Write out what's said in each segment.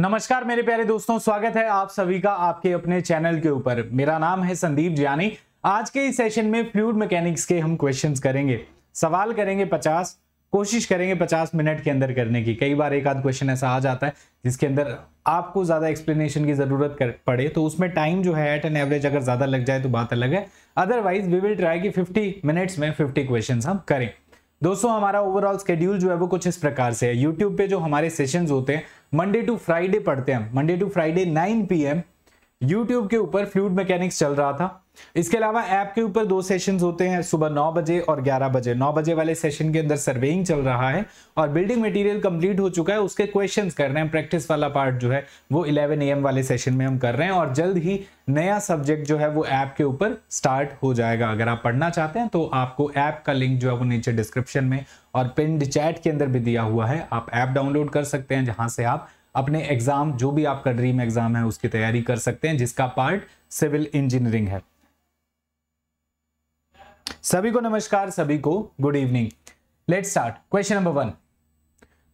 नमस्कार मेरे प्यारे दोस्तों स्वागत है आप सभी का आपके अपने चैनल के ऊपर मेरा नाम है संदीप जानी आज के इस सेशन में फ्लूड मैकेनिक्स के हम क्वेश्चंस करेंगे सवाल करेंगे पचास कोशिश करेंगे पचास मिनट के अंदर करने की कई बार एक आध क्वेश्चन ऐसा आ जाता है जिसके अंदर आपको ज़्यादा एक्सप्लेनेशन की ज़रूरत कर पड़े तो उसमें टाइम जो है एट एन एवरेज अगर ज़्यादा लग जाए तो बात अलग है अदरवाइज वी विल ट्राई कि फिफ्टी मिनट्स में फिफ्टी क्वेश्चन हम करें दोस्तों हमारा ओवरऑल स्केड्यूल जो है वो कुछ इस प्रकार से है यूट्यूब पे जो हमारे सेशन होते हैं मंडे टू फ्राइडे पढ़ते हैं Monday to Friday 9 PM YouTube के ऊपर फ्लूड मैकेनिक्स चल रहा था इसके अलावा ऐप के ऊपर दो सेशन होते हैं सुबह नौ बजे और ग्यारह बजे नौ बजे वाले सेशन के अंदर सर्वेइंग चल रहा है और बिल्डिंग मटेरियल कंप्लीट हो चुका है उसके क्वेश्चंस कर रहे हैं प्रैक्टिस वाला पार्ट जो है वो 11 एम वाले सेशन में हम कर रहे हैं और जल्द ही नया सब्जेक्ट जो है वो ऐप के ऊपर स्टार्ट हो जाएगा अगर आप पढ़ना चाहते हैं तो आपको ऐप का लिंक जो है वो नीचे डिस्क्रिप्शन में और पिंड चैट के अंदर भी दिया हुआ है आप ऐप डाउनलोड कर सकते हैं जहां से आप अपने एग्जाम जो भी आपका ड्रीम एग्जाम है उसकी तैयारी कर सकते हैं जिसका पार्ट सिविल इंजीनियरिंग है सभी को नमस्कार सभी को good evening let start question number one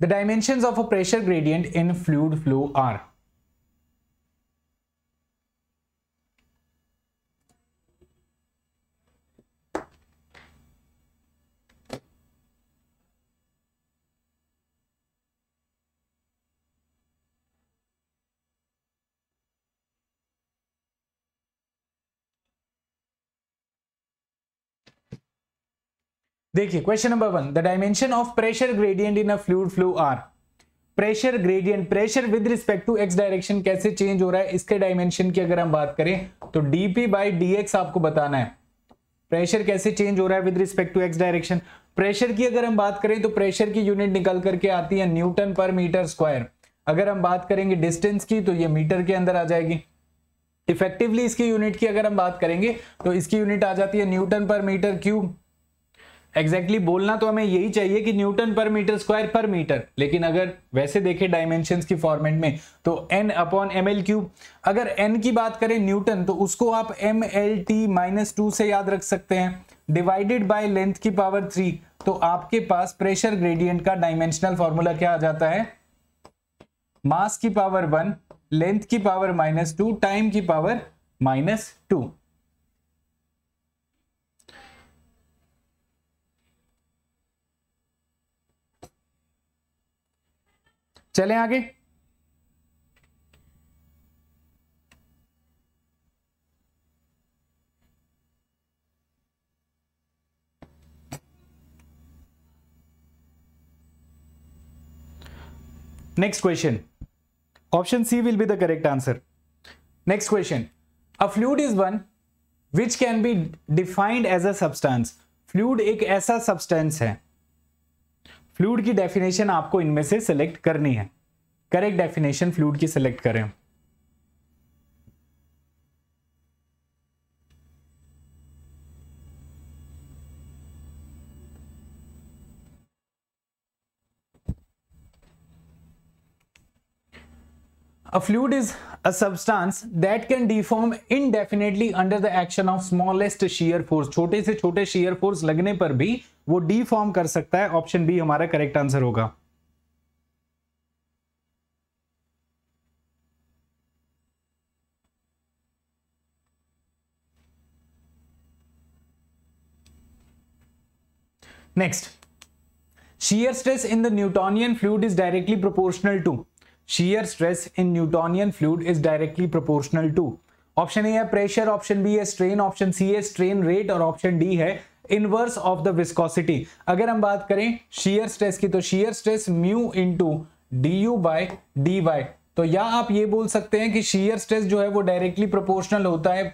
the dimension of a pressure gradient in fluid flow are देखिए question number one the dimension of pressure gradient in a fluid flow are pressure gradient pressure with respect to X direction कैसे change हो रहा है इसके dimension की अगर हम बात करें तो डीपी बाई डी आपको बताना है प्रेशर कैसे चेंज हो रहा है with respect to X direction pressure की अगर हम बात करें तो प्रेशर की यूनिट निकल करके आती है न्यूटन पर मीटर स्क्वायर अगर हम बात करेंगे डिस्टेंस की तो ये मीटर के अंदर आ जाएगी इफेक्टिवली इसकी यूनिट की अगर हम बात करेंगे तो इसकी यूनिट आ जाती है Newton per metre cube exactly exactly बोलना तो हमें यही चाहिए कि न्यूटन पर मीटर स्क्वायर पर मीटर लेकिन अगर वैसे देखें डायमेंशन की फॉर्मेट में तो N upon M L cube अगर एन की बात करें न्यूटन तो उसको आप M L T minus two से याद रख सकते हैं डिवाइडेड बाय लेंथ की पावर थ्री तो आपके पास प्रेशर ग्रेडियंट का डायमेंशनल फॉर्मूला क्या आ जाता है मास की पावर वन लेंथ की पावर माइनस टू टाइम की पावर माइनस टू चलें आगे next question option C will be the correct answer next question a fluid is one which can be defined as a substance fluid एक ऐसा substance है fluid की definition आपको इनमें से सिलेक्ट करनी है करेक्ट डेफिनेशन फ्लूड की सिलेक्ट करें A fluid is a substance that can deform indefinitely under the action of smallest shear force. छोटे से छोटे shear force लगने पर भी वो डी फॉर्म कर सकता है ऑप्शन बी हमारा करेक्ट आंसर होगा next shear stress in the Newtonian fluid is directly proportional to shear stress in Newtonian fluid is directly proportional to option A है प्रेशर ऑप्शन बी है strain option C है strain rate और option D है inverse of the viscosity अगर हम बात करें shear stress की तो shear stress mu into D U by D Y तो या आप ये बोल सकते हैं कि शीयर स्ट्रेस जो है वो डायरेक्टली प्रोपोर्शनल होता है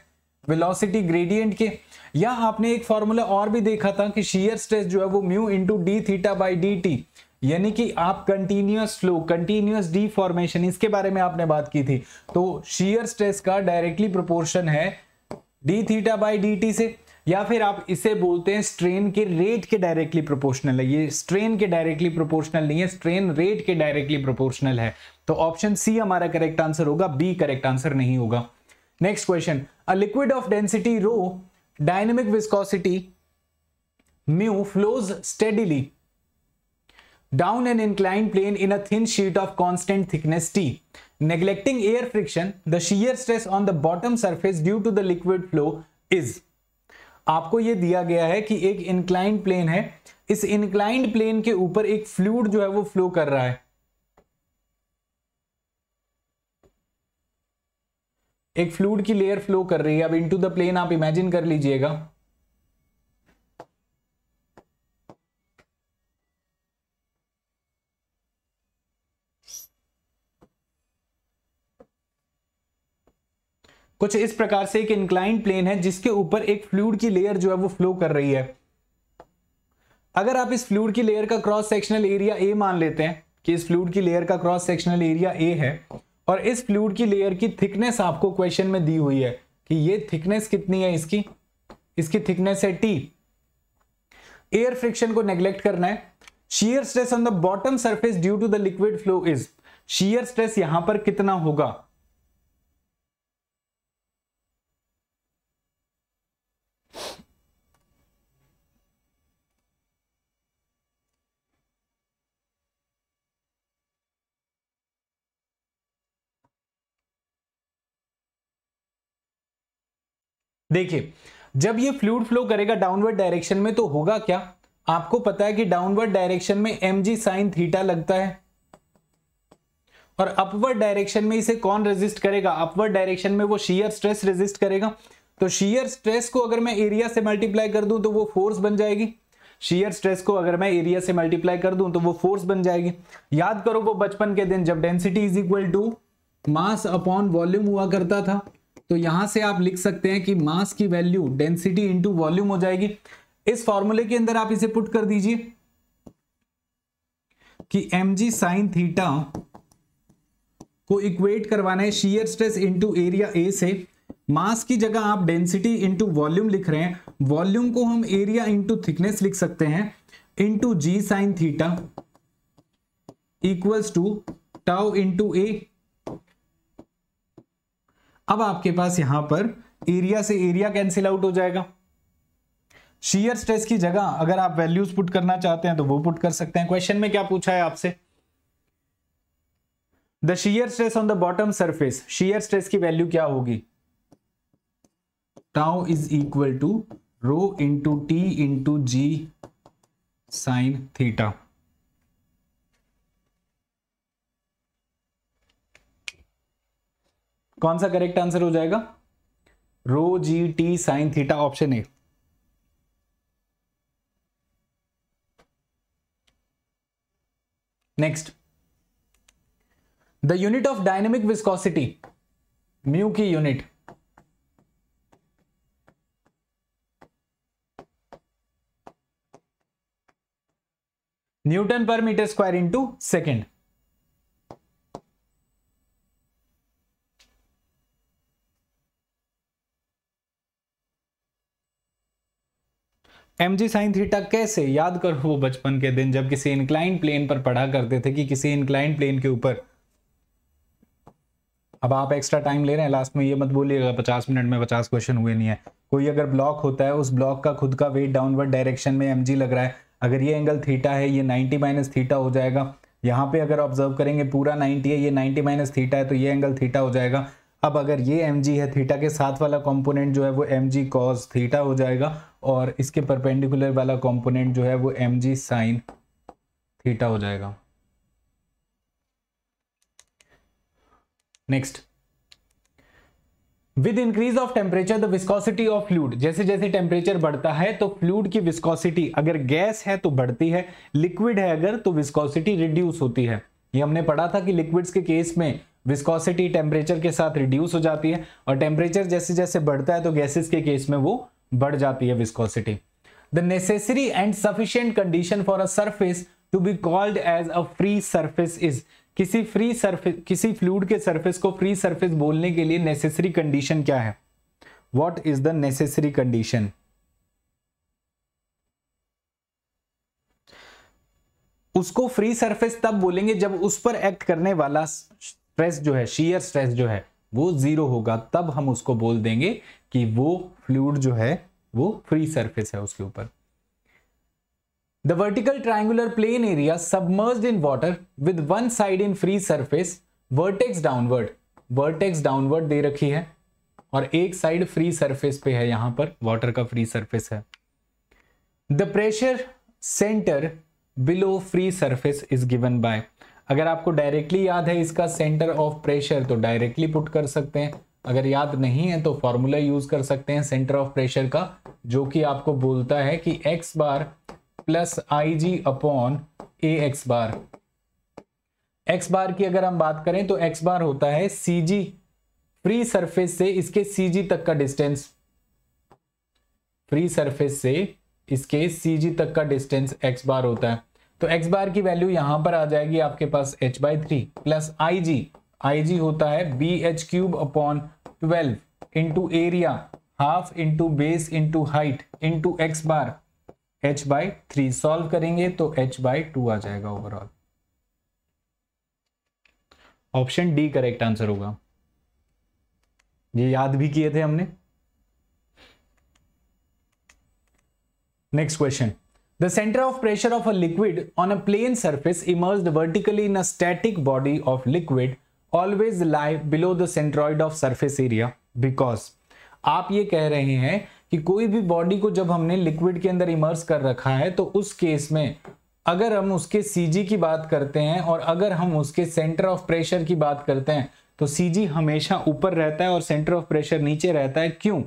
वेलोसिटी ग्रेडियंट के या आपने एक फॉर्मूला और भी देखा था कि शीयर स्ट्रेस जो है वो mu into D theta by D T यानी कि आप continuous flow continuous deformation इसके बारे में आपने बात की थी तो शीयर स्ट्रेस का डायरेक्टली प्रोपोर्शन है D theta by D T से या फिर आप इसे बोलते हैं स्ट्रेन के रेट के डायरेक्टली प्रोपोर्शनल है ये स्ट्रेन के डायरेक्टली प्रोपोर्शनल नहीं है स्ट्रेन रेट के डायरेक्टली प्रोपोर्शनल है तो ऑप्शन सी हमारा करेक्ट आंसर होगा बी करेक्ट आंसर नहीं होगा next question a liquid of density rho dynamic viscosity mu flows steadily down an incline plane in a thin sheet of constant thickness T neglecting air friction the shear stress on the bottom surface due to the liquid flow is आपको ये दिया गया है कि एक inclined plane है इस inclined plane के ऊपर एक फ्लूड जो है वो फ्लो कर रहा है एक फ्लूड की लेयर फ्लो कर रही है अब इनटू द प्लेन आप इमेजिन कर लीजिएगा कुछ इस प्रकार से एक इंक्लाइंड प्लेन है जिसके ऊपर एक फ्लूड की लेयर जो है वो फ्लो कर रही है अगर आप इस फ्लूड की लेयर का क्रॉस सेक्शनल एरिया ए मान लेते हैं कि इस फ्लूड की लेयर का क्रॉस सेक्शनल एरिया ए है और इस फ्लूड की लेयर की थिकनेस आपको क्वेश्चन में दी हुई है कि ये थिकनेस कितनी है इसकी इसकी थिकनेस है टी एयर फ्रिक्शन को नेग्लेक्ट करना है shear stress on the bottom surface due to the liquid flow is shear stress यहां पर कितना होगा देखिए जब ये फ्लूड फ्लो करेगा डाउनवर्ड डायरेक्शन में तो होगा क्या आपको पता है कि डाउनवर्ड डायरेक्शन में एम जी साइन थीटा लगता है और अपवर्ड डायरेक्शन में इसे कौन रेजिस्ट करेगा अपवर्ड डायरेक्शन में वो शीयर स्ट्रेस रेजिस्ट करेगा तो शीयर स्ट्रेस को अगर मैं एरिया से मल्टीप्लाई कर दूं तो वो फोर्स बन जाएगी शीयर स्ट्रेस को अगर मैं एरिया से मल्टीप्लाई कर दूं तो वो फोर्स बन जाएगी याद करो वो बचपन के दिन जब density is equal to mass upon volume हुआ करता था तो यहां से आप लिख सकते हैं कि मास की वैल्यू डेंसिटी इंटू वॉल्यूम हो जाएगी इस फॉर्मूले के अंदर आप इसे पुट कर दीजिए कि एम जी साइन थीटा को इक्वेट करवाना है shear stress into area A से मास की जगह आप डेंसिटी इंटू वॉल्यूम लिख रहे हैं वॉल्यूम को हम एरिया इंटू थिकनेस लिख सकते हैं into G sine theta equals to tau into A अब आपके पास यहां पर एरिया से एरिया कैंसिल आउट हो जाएगा शीयर स्ट्रेस की जगह अगर आप वैल्यूज पुट करना चाहते हैं तो वो पुट कर सकते हैं क्वेश्चन में क्या पूछा है आपसे the shear stress on the bottom surface shear stress की वैल्यू क्या होगी tau is equal to rho into T into G sine theta कौन सा करेक्ट आंसर हो जाएगा rho G T sine theta option A next the unit of dynamic viscosity mu की unit newton per metre square into second M G sine theta कैसे याद करो वो बचपन के दिन जब किसी इंक्लाइन प्लेन पर पढ़ा करते थे कि किसी इंक्लाइन प्लेन के ऊपर अब आप एक्स्ट्रा टाइम ले रहे हैं लास्ट में ये मत बोलिएगा पचास मिनट में पचास क्वेश्चन हुए नहीं है कोई अगर ब्लॉक होता है उस ब्लॉक का खुद का वेट डाउनवर्ड डायरेक्शन में एम लग रहा है अगर ये एंगल थीटा है ये नाइन्टी माइनस थीटा हो जाएगा यहाँ पे अगर ऑब्जर्व करेंगे पूरा नाइनटी है ये नाइन्टी माइनस थीटा है तो ये एंगल थीटा हो जाएगा अब अगर ये एम है थीटा के साथ वाला कॉम्पोनेंट जो है वो एम जी कॉज थीटा हो जाएगा और इसके परपेंडिकुलर वाला कॉम्पोनेंट जो है वो एम जी साइन थीटा हो जाएगा next with increase of temperature the viscosity of fluid जैसे जैसे टेम्परेचर बढ़ता है तो फ्लूड की विस्कोसिटी अगर गैस है तो बढ़ती है लिक्विड है अगर तो विस्कोसिटी रिड्यूस होती है ये हमने पढ़ा था कि लिक्विड्स के केस में विस्कोसिटी टेम्परेचर के साथ रिड्यूस हो जाती है और टेम्परेचर जैसे जैसे बढ़ता है तो गैसेस के केस में वो बढ़ जाती है viscosity the necessary and sufficient condition for a surface to be called as a free surface is किसी फ्री सर्फेस किसी फ्लूड के सर्फेस को फ्री सर्फेस बोलने के लिए नेसेसरी कंडीशन क्या है what is the necessary condition उसको फ्री सरफेस तब बोलेंगे जब उस पर एक्ट करने वाला स्ट्रेस जो है शीयर स्ट्रेस जो है वो जीरो होगा तब हम उसको बोल देंगे कि वो फ्लूड जो है वो फ्री सरफेस है उसके ऊपर the vertical triangular plane area submerge in water with one side in free surface vertex downward vertex downward दे रखी है और एक साइड फ्री सरफेस पे है यहां पर वाटर का फ्री सरफेस है the pressure centre below free surface is given by अगर आपको डायरेक्टली याद है इसका सेंटर ऑफ प्रेशर तो डायरेक्टली पुट कर सकते हैं अगर याद नहीं है तो फॉर्मूला यूज कर सकते हैं सेंटर ऑफ प्रेशर का जो कि आपको बोलता है कि X bar plus I G upon A X bar X bar की अगर हम बात करें तो एक्स बार होता है सी जी फ्री सरफेस से इसके सी जी तक का डिस्टेंस फ्री सरफेस से इसके सी जी तक का डिस्टेंस एक्स बार होता है तो एक्स बार की वैल्यू यहां पर आ जाएगी आपके पास H by three plus I G I G होता है B H cube upon twelve into area half into base into height into X bar H by three solve करेंगे तो एच बाई टू आ जाएगा overall option D correct answer होगा ये याद भी किए थे हमने next question The center of pressure of a liquid on a plane surface immersed vertically in a static body of liquid always lie below the centroid of surface area because आप ये कह रहे हैं कि कोई भी बॉडी को जब हमने लिक्विड के अंदर इमर्स कर रखा है तो उस केस में अगर हम उसके सीजी की बात करते हैं और अगर हम उसके सेंटर ऑफ प्रेशर की बात करते हैं तो सीजी हमेशा ऊपर रहता है और सेंटर ऑफ प्रेशर नीचे रहता है क्यों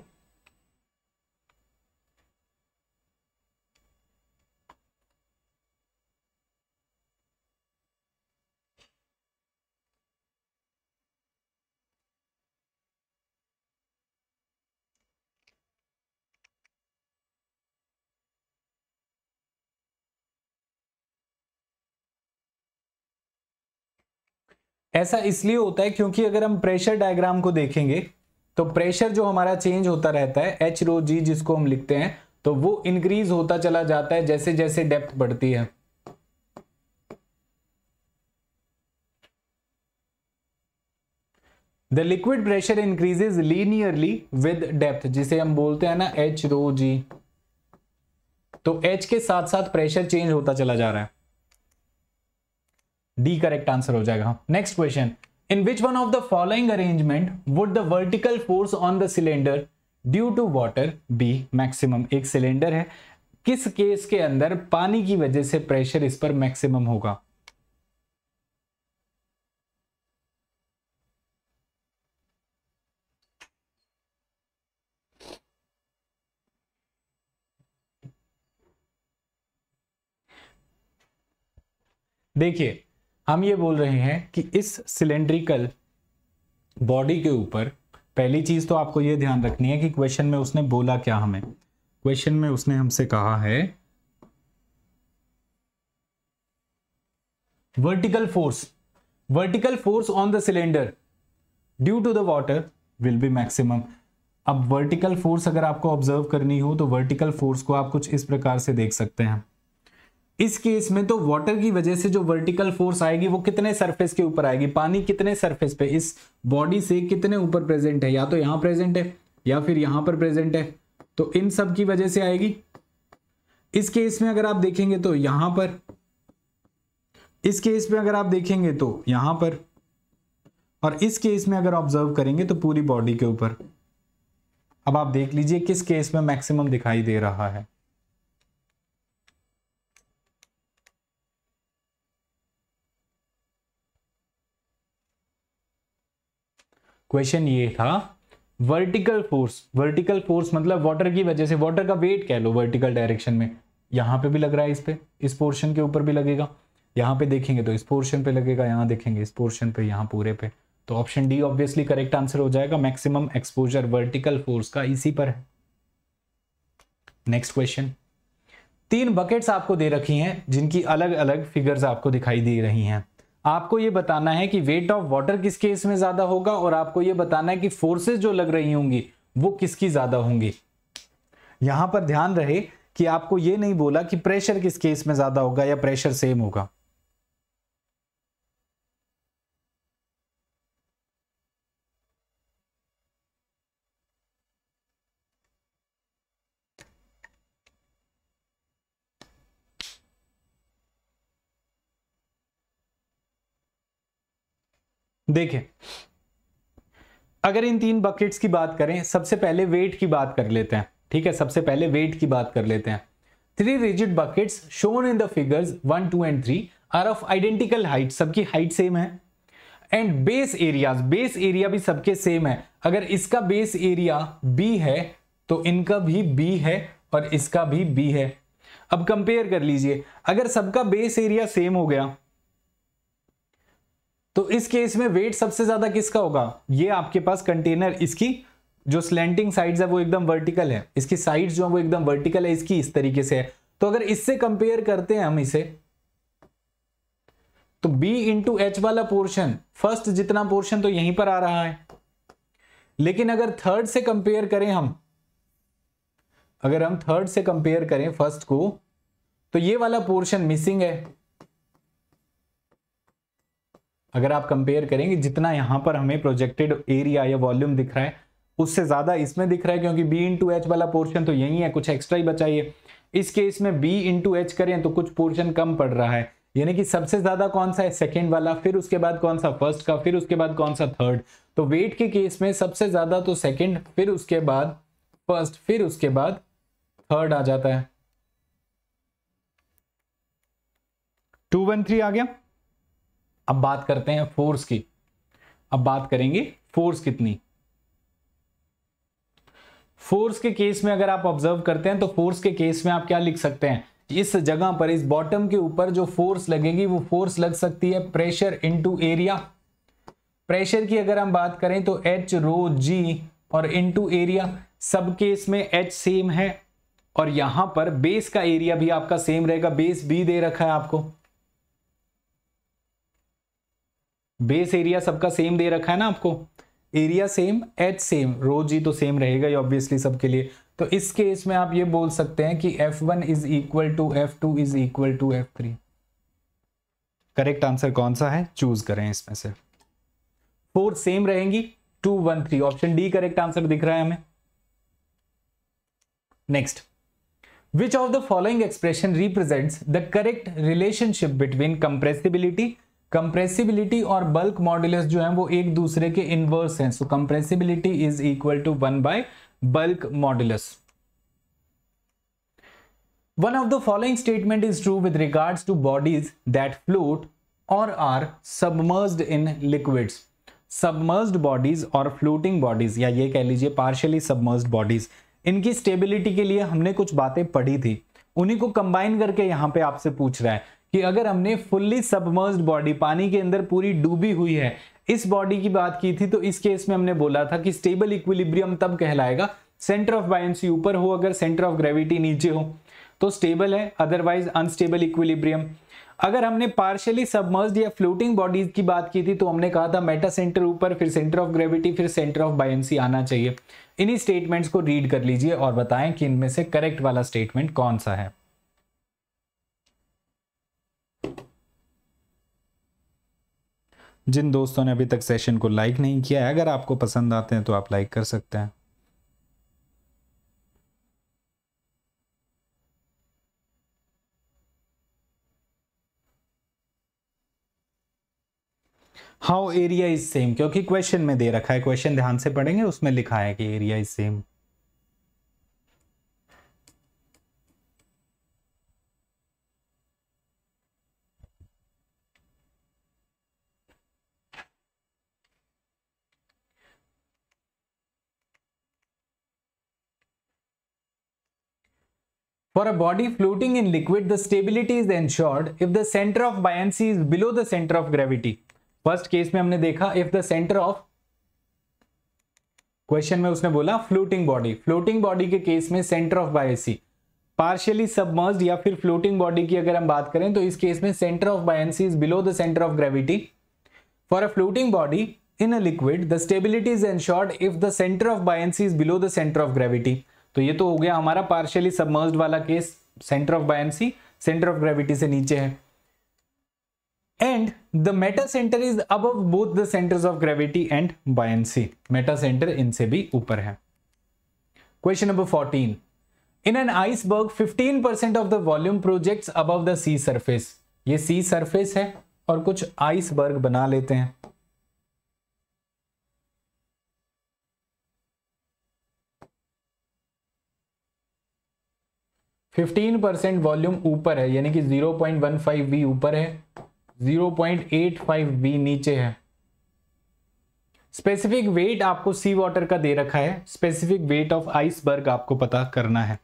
ऐसा इसलिए होता है क्योंकि अगर हम प्रेशर डायग्राम को देखेंगे तो प्रेशर जो हमारा चेंज होता रहता है एच रो जी जिसको हम लिखते हैं तो वो इंक्रीज होता चला जाता है जैसे जैसे डेप्थ बढ़ती है the liquid pressure increases linearly with depth जिसे हम बोलते हैं ना एच रो जी तो एच के साथ साथ प्रेशर चेंज होता चला जा रहा है डी करेक्ट आंसर हो जाएगा next question in which one of the following arrangement would the vertical force on the cylinder due to water be maximum एक सिलेंडर है किस केस के अंदर पानी की वजह से प्रेशर इस पर मैक्सिमम होगा देखिए हम ये बोल रहे हैं कि इस सिलेंड्रिकल बॉडी के ऊपर पहली चीज तो आपको ये ध्यान रखनी है कि क्वेश्चन में उसने बोला क्या हमें क्वेश्चन में उसने हमसे कहा है vertical force vertical force on the cylinder due to the water will be maximum अब वर्टिकल फोर्स अगर आपको ऑब्जर्व करनी हो तो वर्टिकल फोर्स को आप कुछ इस प्रकार से देख सकते हैं इस केस में तो वाटर की वजह से जो वर्टिकल फोर्स आएगी वो कितने सरफेस के ऊपर आएगी पानी कितने सरफेस पे इस बॉडी से कितने ऊपर प्रेजेंट है या तो यहां प्रेजेंट है या फिर यहां पर प्रेजेंट है तो इन सब की वजह से आएगी इस केस में अगर आप देखेंगे तो यहां पर इस केस में अगर आप देखेंगे तो यहां पर और इस केस में अगर ऑब्जर्व करेंगे तो पूरी बॉडी के ऊपर अब आप देख लीजिए किस केस में मैक्सिमम दिखाई दे रहा है क्वेश्चन ये था वर्टिकल फोर्स वर्टिकल फोर्स मतलब वाटर की वजह से वाटर का वेट कह लो वर्टिकल डायरेक्शन में यहाँ पे भी लग रहा है इस पे इस पोर्शन के ऊपर भी लगेगा यहाँ पे देखेंगे तो इस पोर्शन पे लगेगा यहाँ देखेंगे इस पोर्शन पे यहाँ पूरे पे तो option D obviously correct answer हो जाएगा मैक्सिमम एक्सपोजर वर्टिकल फोर्स का इसी पर है नेक्स्ट क्वेश्चन तीन बकेट्स आपको दे रखी हैं जिनकी अलग अलग फिगर्स आपको दिखाई दे रही हैं आपको ये बताना है कि वेट ऑफ वाटर किस केस में ज्यादा होगा और आपको ये बताना है कि फोर्सेस जो लग रही होंगी वो किसकी ज्यादा होंगी यहां पर ध्यान रहे कि आपको ये नहीं बोला कि प्रेशर किस केस में ज्यादा होगा या प्रेशर सेम होगा देखें अगर इन तीन बकेट्स की बात करें सबसे पहले वेट की बात कर लेते हैं ठीक है सबसे पहले वेट की बात कर लेते हैं three rigid buckets shown in the figures one two and three are of identical height सबकी हाइट सेम है and base area base area भी सबके सेम है अगर इसका बेस एरिया बी है तो इनका भी बी है और इसका भी बी है अब कंपेयर कर लीजिए अगर सबका बेस एरिया सेम हो गया तो इस केस में वेट सबसे ज्यादा किसका होगा ये आपके पास कंटेनर इसकी जो स्लैंडिंग साइड्स है वो एकदम वर्टिकल है इसकी साइड्स जो है वो एकदम वर्टिकल है इसकी इस तरीके से है तो अगर इससे कंपेयर करते हैं हम इसे तो B इंटू एच वाला पोर्शन फर्स्ट जितना पोर्शन तो यहीं पर आ रहा है लेकिन अगर थर्ड से कंपेयर करें हम अगर हम थर्ड से कंपेयर करें फर्स्ट को तो ये वाला पोर्शन मिसिंग है अगर आप कंपेयर करेंगे जितना यहाँ पर हमें प्रोजेक्टेड एरिया या वॉल्यूम दिख रहा है उससे ज़्यादा इसमें दिख रहा है क्योंकि बी इंटू एच वाला पोर्शन तो यही है कुछ एक्स्ट्रा ही बचाइए इस केस में बी इंटू एच करें तो कुछ पोर्शन कम पड़ रहा है यानी कि सबसे ज़्यादा कौन सा है सेकेंड वाला फिर उसके बाद कौन सा फर्स्ट का फिर उसके बाद कौन सा थर्ड तो वेट के केस में सबसे ज़्यादा तो सेकेंड फिर उसके बाद फर्स्ट फिर उसके बाद थर्ड आ जाता है टू वन थ्री आ गया अब बात करते हैं फोर्स की अब बात करेंगे फोर्स कितनी फोर्स के केस में अगर आप ऑब्जर्व करते हैं तो फोर्स के केस में आप क्या लिख सकते हैं इस जगह पर इस बॉटम के ऊपर जो फोर्स लगेगी वो फोर्स लग सकती है प्रेशर इनटू एरिया प्रेशर की अगर हम बात करें तो एच रो जी और इनटू एरिया सब केस में एच सेम है और यहां पर बेस का एरिया भी आपका सेम रहेगा बेस बी दे रखा है आपको बेस एरिया सबका सेम दे रखा है ना आपको एरिया सेम एच सेम रोज ही तो सेम रहेगा ही ऑब्वियसली सबके लिए तो इस केस में आप ये बोल सकते हैं कि F one is equal to F two is equal to F three correct answer कौन सा है चूज करें इसमें से फोर सेम रहेंगी two one three option D correct answer दिख रहा है हमें next which of the following expression represent the correct relationship between compressibility compressibility और बल्क मॉड्यूल जो है वो एक दूसरे के इनवर्स हैं so compressibility is equal to one bye bulk modulus one of the following statement is true with regards to bodies that float or are submerge in liquid submerge bodies और floating bodies या ये कह लीजिए partially submerge bodies इनकी stability के लिए हमने कुछ बातें पढ़ी थी उन्हीं को कंबाइन करके यहां पे आपसे पूछ रहा है कि अगर हमने फुल्ली सबमर्ज बॉडी पानी के अंदर पूरी डूबी हुई है इस बॉडी की बात की थी तो इस केस में हमने बोला था कि स्टेबल इक्विलिब्रियम तब कहलाएगा सेंटर ऑफ बायसी ऊपर हो अगर सेंटर ऑफ ग्रेविटी नीचे हो तो स्टेबल है अदरवाइज अनस्टेबल इक्विलिब्रियम अगर हमने पार्शियली सबमर्ज या फ्लोटिंग बॉडीज की बात की थी तो हमने कहा था मेटा सेंटर ऊपर फिर सेंटर ऑफ ग्रेविटी फिर सेंटर ऑफ बायसी आना चाहिए इन्हीं स्टेटमेंट्स को रीड कर लीजिए और बताएं कि इनमें से करेक्ट वाला स्टेटमेंट कौन सा है जिन दोस्तों ने अभी तक सेशन को लाइक नहीं किया है अगर आपको पसंद आते हैं तो आप लाइक कर सकते हैं हाउ एरिया इज सेम क्योंकि क्वेश्चन में दे रखा है क्वेश्चन ध्यान से पढ़ेंगे उसमें लिखा है कि area is same For a body floating in liquid, the stability is ensured if the center of buoyancy is below the center of gravity. First case में हमने देखा if the centre of question में उसने बोला floating body floating body के case में centre of buoyancy partially submerge या फिर फ्लोटिंग बॉडी की अगर हम बात करें तो इस केस में centre of buoyancy is below the centre of gravity for a floating body in a liquid the stability is ensured if the centre of buoyancy is below the centre of gravity तो ये तो हो गया हमारा partially submerge वाला case centre of buoyancy centre of gravity से नीचे है and the metacentre is above both the centres of gravity and buoyancy metacentre इनसे भी ऊपर है question number fourteen in an iceberg 15 percent of the volume projects above the sea surface ये sea surface है और कुछ iceberg बना लेते हैं 15 परसेंट वॉल्यूम ऊपर है यानी कि 0.15 वी ऊपर है 0.85 वी नीचे है स्पेसिफिक वेट आपको सी वाटर का दे रखा है स्पेसिफिक वेट ऑफ आइसबर्ग आपको पता करना है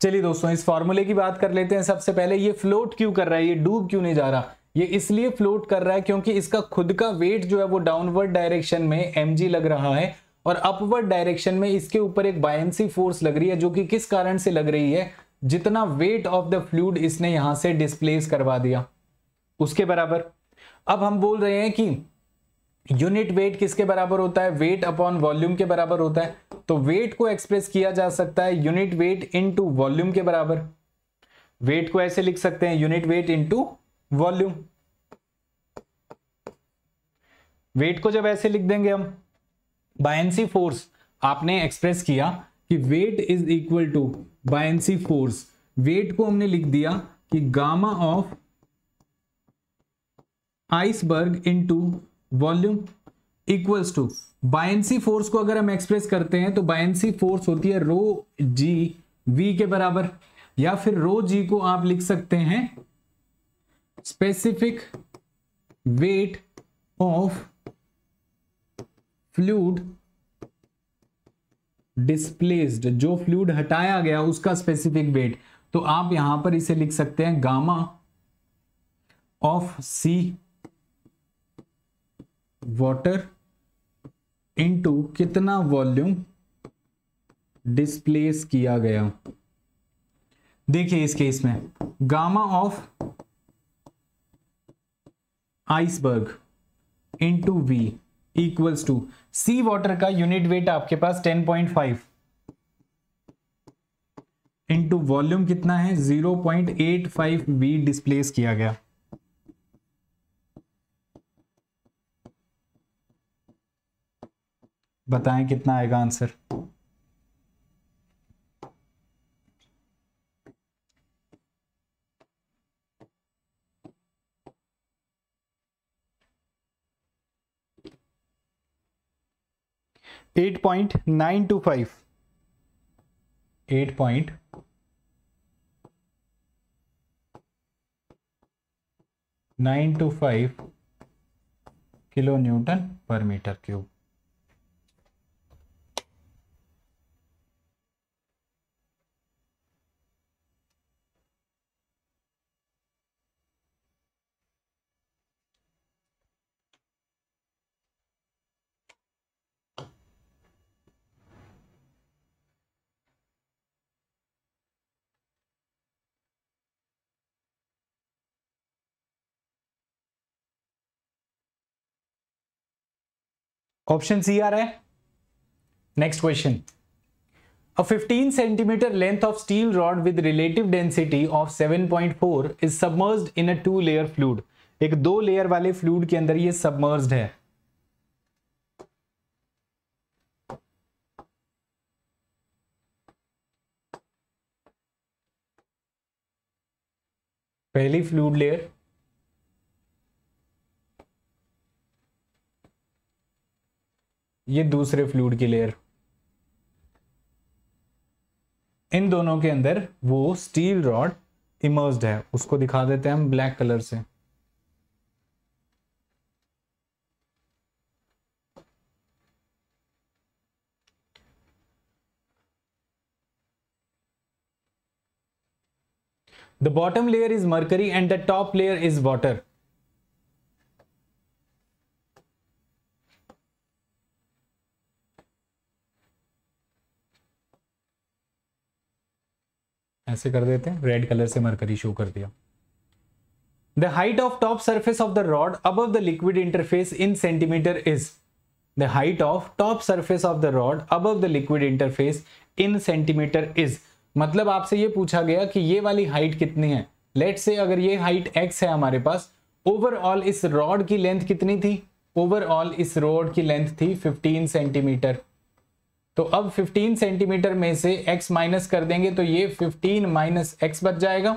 चलिए दोस्तों इस फॉर्मूले की बात कर लेते हैं सबसे पहले ये फ्लोट क्यों कर रहा है ये डूब क्यों नहीं जा रहा ये इसलिए फ्लोट कर रहा है क्योंकि इसका खुद का वेट जो है वो डाउनवर्ड डायरेक्शन में एम लग रहा है और अपवर्ड डायरेक्शन में इसके ऊपर एक बायसी फोर्स लग रही है जो कि किस कारण से लग रही है जितना वेट ऑफ द फ्लूड इसने यहां से डिस्प्लेस करवा दिया उसके बराबर अब हम बोल रहे हैं कि यूनिट वेट किसके बराबर होता है वेट अपॉन वॉल्यूम के बराबर होता है तो वेट को एक्सप्रेस किया जा सकता है यूनिट वेट इनटू वॉल्यूम के बराबर वेट को ऐसे लिख सकते हैं unit weight into volume weight को जब ऐसे लिख देंगे हम बायसी फोर्स आपने एक्सप्रेस किया कि weight is equal to buoyancy force weight को हमने लिख दिया कि gamma of iceberg into volume equals to buoyancy force को अगर हम एक्सप्रेस करते हैं तो बायसी फोर्स होती है रो जी वी के बराबर या फिर रो जी को आप लिख सकते हैं specific weight of fluid displaced जो फ्लूड हटाया गया उसका स्पेसिफिक वेट तो आप यहां पर इसे लिख सकते हैं gamma of sea water into कितना वॉल्यूम डिस्प्लेस किया गया देखिए इस केस में gamma of iceberg into V equals to sea water का यूनिट वेट आपके पास 10.5 पॉइंट फाइव इंटू वॉल्यूम कितना है 0.85 पॉइंट बी डिस्प्लेस किया गया बताएं कितना आएगा answer eight point nine two five eight point nine two five kilonewton per metre cube option C आ रहा है next question a 15 centimetre length of steel rod with relative density of 7.4 point four is submerge in a two layer fluid एक दो layer वाले fluid के अंदर ये submerge है पहली फ्लूड लेयर ये दूसरे फ्लूड की लेयर इन दोनों के अंदर वो स्टील रॉड इमर्ज है उसको दिखा देते हैं हम ब्लैक कलर से the bottom layer is mercury and the top layer is water ऐसे कर देते हैं रेड कलर से मरकरी शो कर दिया the height of top surface of the rod above the liquid interface in centimetre is the height of top surface of the rod above the liquid interface in centimetre is मतलब आपसे ये पूछा गया कि ये वाली हाइट कितनी है लेट से अगर ये हाइट एक्स है हमारे पास ओवरऑल इस रॉड की लेंथ कितनी थी ओवरऑल इस रॉड की लेंथ थी 15 सेंटीमीटर तो अब 15 सेंटीमीटर में से x माइनस कर देंगे तो ये 15 माइनस एक्स बच जाएगा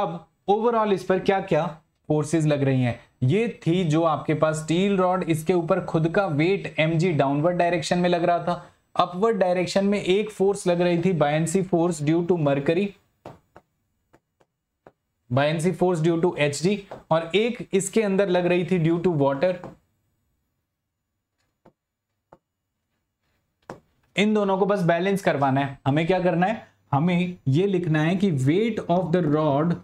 अब ओवरऑल इस पर क्या क्या फोर्सेस लग रही हैं ये थी जो आपके पास स्टील रॉड इसके ऊपर खुद का वेट एम डाउनवर्ड डायरेक्शन में लग रहा था अपवर्ड डायरेक्शन में एक फोर्स लग रही थी buoyancy force due to mercury buoyancy force due to H और एक इसके अंदर लग रही थी ड्यू टू वॉटर इन दोनों को बस बैलेंस करवाना है हमें क्या करना है हमें यह लिखना है कि weight of the rod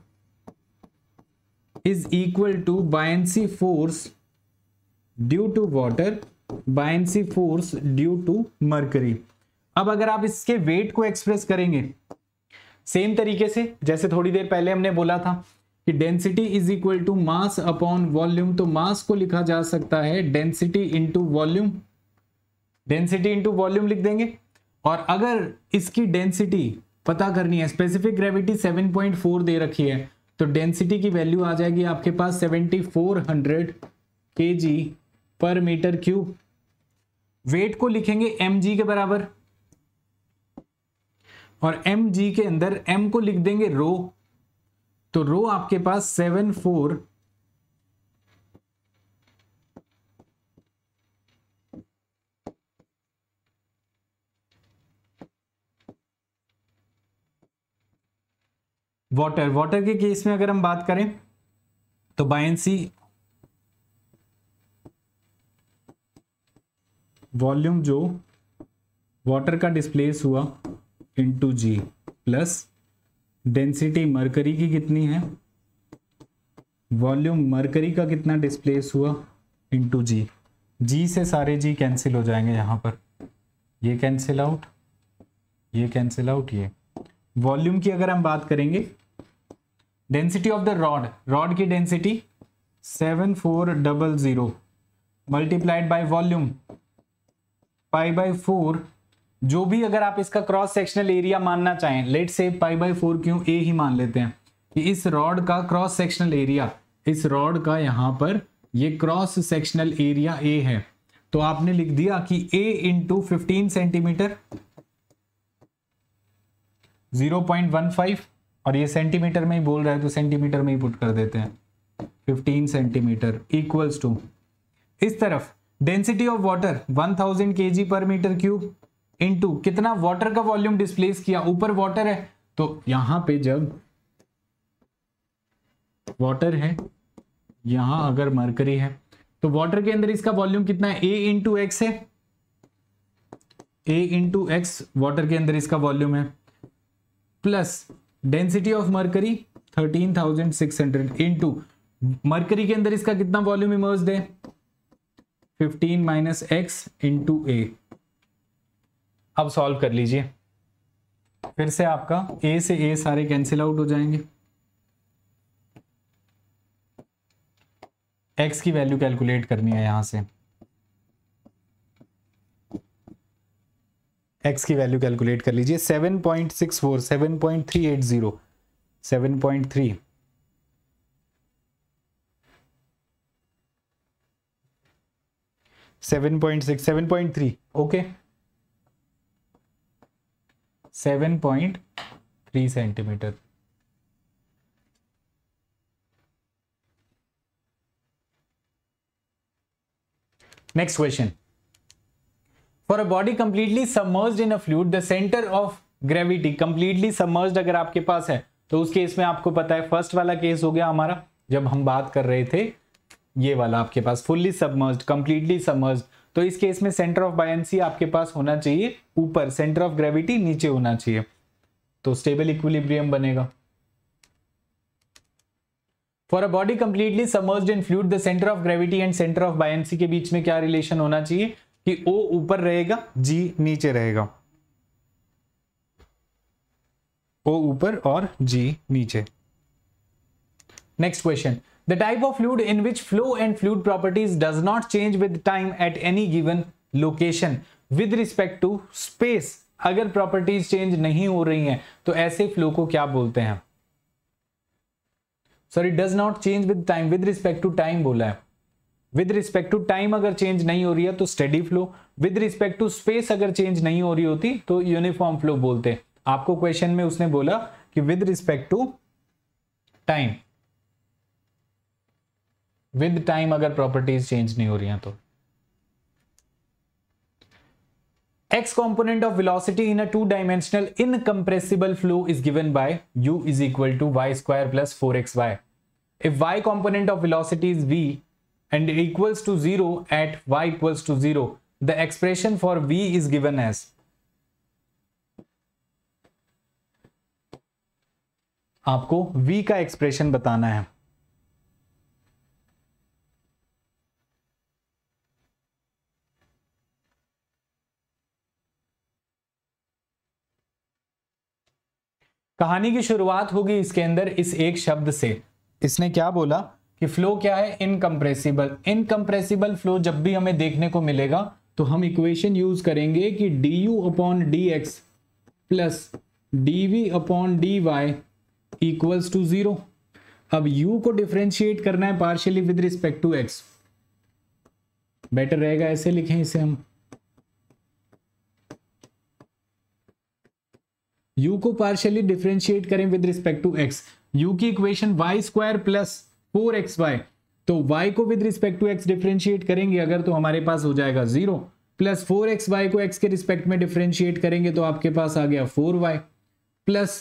is equal to buoyancy force due to water buoyancy force due to mercury अब अगर आप इसके वेट को एक्सप्रेस करेंगे सेम तरीके से जैसे थोड़ी देर पहले हमने बोला था कि density is equal to mass upon volume तो मास को लिखा जा सकता है density into volume density into volume लिख देंगे और अगर इसकी डेंसिटी पता करनी है स्पेसिफिक ग्रेविटी 7.4 दे रखी है तो डेंसिटी की वैल्यू आ जाएगी आपके पास 7400 जी पर मीटर क्यूब वेट को लिखेंगे एम के बराबर और एम के अंदर एम को लिख देंगे रो तो रो आपके पास सेवन फोर वाटर वाटर के केस में अगर हम बात करें तो बायसी वॉल्यूम जो वाटर का डिस्प्लेस हुआ into G plus density mercury की कितनी है वॉल्यूम मरकरी का कितना डिस्प्लेस हुआ इंटू जी जी से सारे जी कैंसिल हो जाएंगे यहाँ पर ये कैंसिल आउट ये कैंसिल आउट ये वॉल्यूम की अगर हम बात करेंगे density of the rod rod की density seven four double zero multiplied by volume pi by four जो भी अगर आप इसका क्रॉस सेक्शनल एरिया मानना चाहें लेट से पाई बाई फोर क्यों ए ही मान लेते हैं कि इस रॉड का क्रॉस सेक्शनल एरिया इस रॉड का यहाँ पर ये क्रॉस सेक्शनल एरिया ए है तो आपने लिख दिया कि A into fifteen centimetre zero point one five और ये सेंटीमीटर में ही बोल रहा है तो सेंटीमीटर में ही पुट कर देते हैं 15 सेंटीमीटर इक्वल्स टू इस तरफ density of water 1000 thousand per metre cube into कितना वाटर का वॉल्यूम डिस्प्लेस किया ऊपर वाटर है तो यहां पे जब वाटर है यहां अगर मरकरी है तो वाटर के अंदर इसका वॉल्यूम कितना है ए इंटू एक्स है ए इंटू एक्स वाटर के अंदर इसका वॉल्यूम है plus density of mercury 13,600 into mercury के अंदर इसका कितना वॉल्यूम इमर्ज है 15 माइनस एक्स इंटू ए अब सॉल्व कर लीजिए फिर से आपका ए से ए सारे कैंसिल आउट हो जाएंगे एक्स की वैल्यू कैलकुलेट करनी है यहां से एक्स की वैल्यू कैलकुलेट कर लीजिए seven point six four seven point three eight zero seven point three seven point six seven point three okay seven point three centimetre next question for a body completely submerge in a fluid the centre of gravity completely submerge अगर आपके पास है तो उस case में आपको पता है फर्स्ट वाला केस हो गया हमारा जब हम बात कर रहे थे ये वाला आपके पास फुल्ली सबमर्ज कंप्लीटली सबमर्ज तो इस केस में सेंटर ऑफ बायसी आपके पास होना चाहिए ऊपर सेंटर ऑफ ग्रेविटी नीचे होना चाहिए तो स्टेबल इक्विलिब्रियम बनेगा for a body completely submerge in fluid the centre of gravity and centre of buoyancy के बीच में क्या रिलेशन होना चाहिए कि ओ ऊपर रहेगा जी नीचे रहेगा ओ ऊपर और जी नीचे next question the type of fluid in which flow and fluid properties does not change with time at any given location with respect to space अगर प्रॉपर्टीज चेंज नहीं हो रही हैं तो ऐसे फ्लो को क्या बोलते हैं sorry does not change with time with respect to time बोला है विद रिस्पेक्ट टू टाइम अगर चेंज नहीं हो रही है तो steady flow with respect to space अगर चेंज नहीं हो रही होती तो यूनिफॉर्म फ्लो बोलते हैं आपको क्वेश्चन में उसने बोला कि with respect to time with time अगर प्रॉपर्टीज चेंज नहीं हो रही है तो x component of velocity in a two dimensional incompressible flow is given by u is equal to y square plus 4xy if y component of velocity is v and equals to 0 at y equals to 0. The expression for v is given as आपको v का expression बताना है कहानी की शुरुआत होगी इसके अंदर इस एक शब्द से इसने क्या बोला कि फ्लो क्या है इनकम्प्रेसिबल इनकम्प्रेसिबल फ्लो जब भी हमें देखने को मिलेगा तो हम इक्वेशन यूज करेंगे कि D you upon D X plus D V upon D Y equals to zero अब u को डिफ्रेंशिएट करना है partially with respect to x better रहेगा ऐसे लिखें इसे हम u को पार्शियली डिफ्रेंशिएट करें with respect to x u की equation Y square plus four X Y तो y को with respect to x differentiate करेंगे अगर तो हमारे पास हो जाएगा zero plus four X Y को x के रिस्पेक्ट में डिफ्रेंशिएट करेंगे तो आपके पास आ गया four Y plus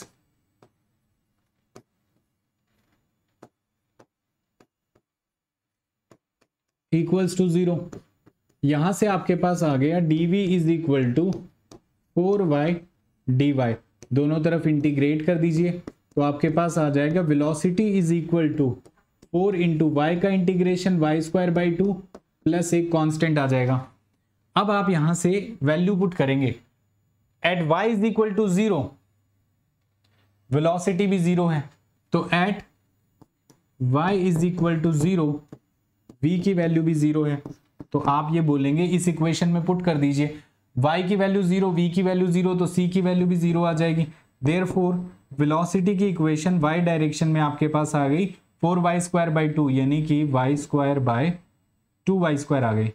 equals to zero यहां से आपके पास आ गया dv is equal to four Y D दोनों तरफ इंटीग्रेट कर दीजिए तो आपके पास आ जाएगा velocity is equal to four into Y का integration Y square by two plus एक कांस्टेंट आ जाएगा अब आप यहां से वैल्यू पुट करेंगे at Y is equal to zero velocity भी जीरो है तो at Y is equal to zero V की वैल्यू भी जीरो है तो आप ये बोलेंगे इस इक्वेशन में पुट कर दीजिए y की वैल्यू जीरो v की वैल्यू जीरो तो c की वैल्यू भी जीरो आ जाएगी देयर वेलोसिटी की इक्वेशन y डायरेक्शन में आपके पास आ गई four Y square by two यानी कि Y square by two Y square आ गई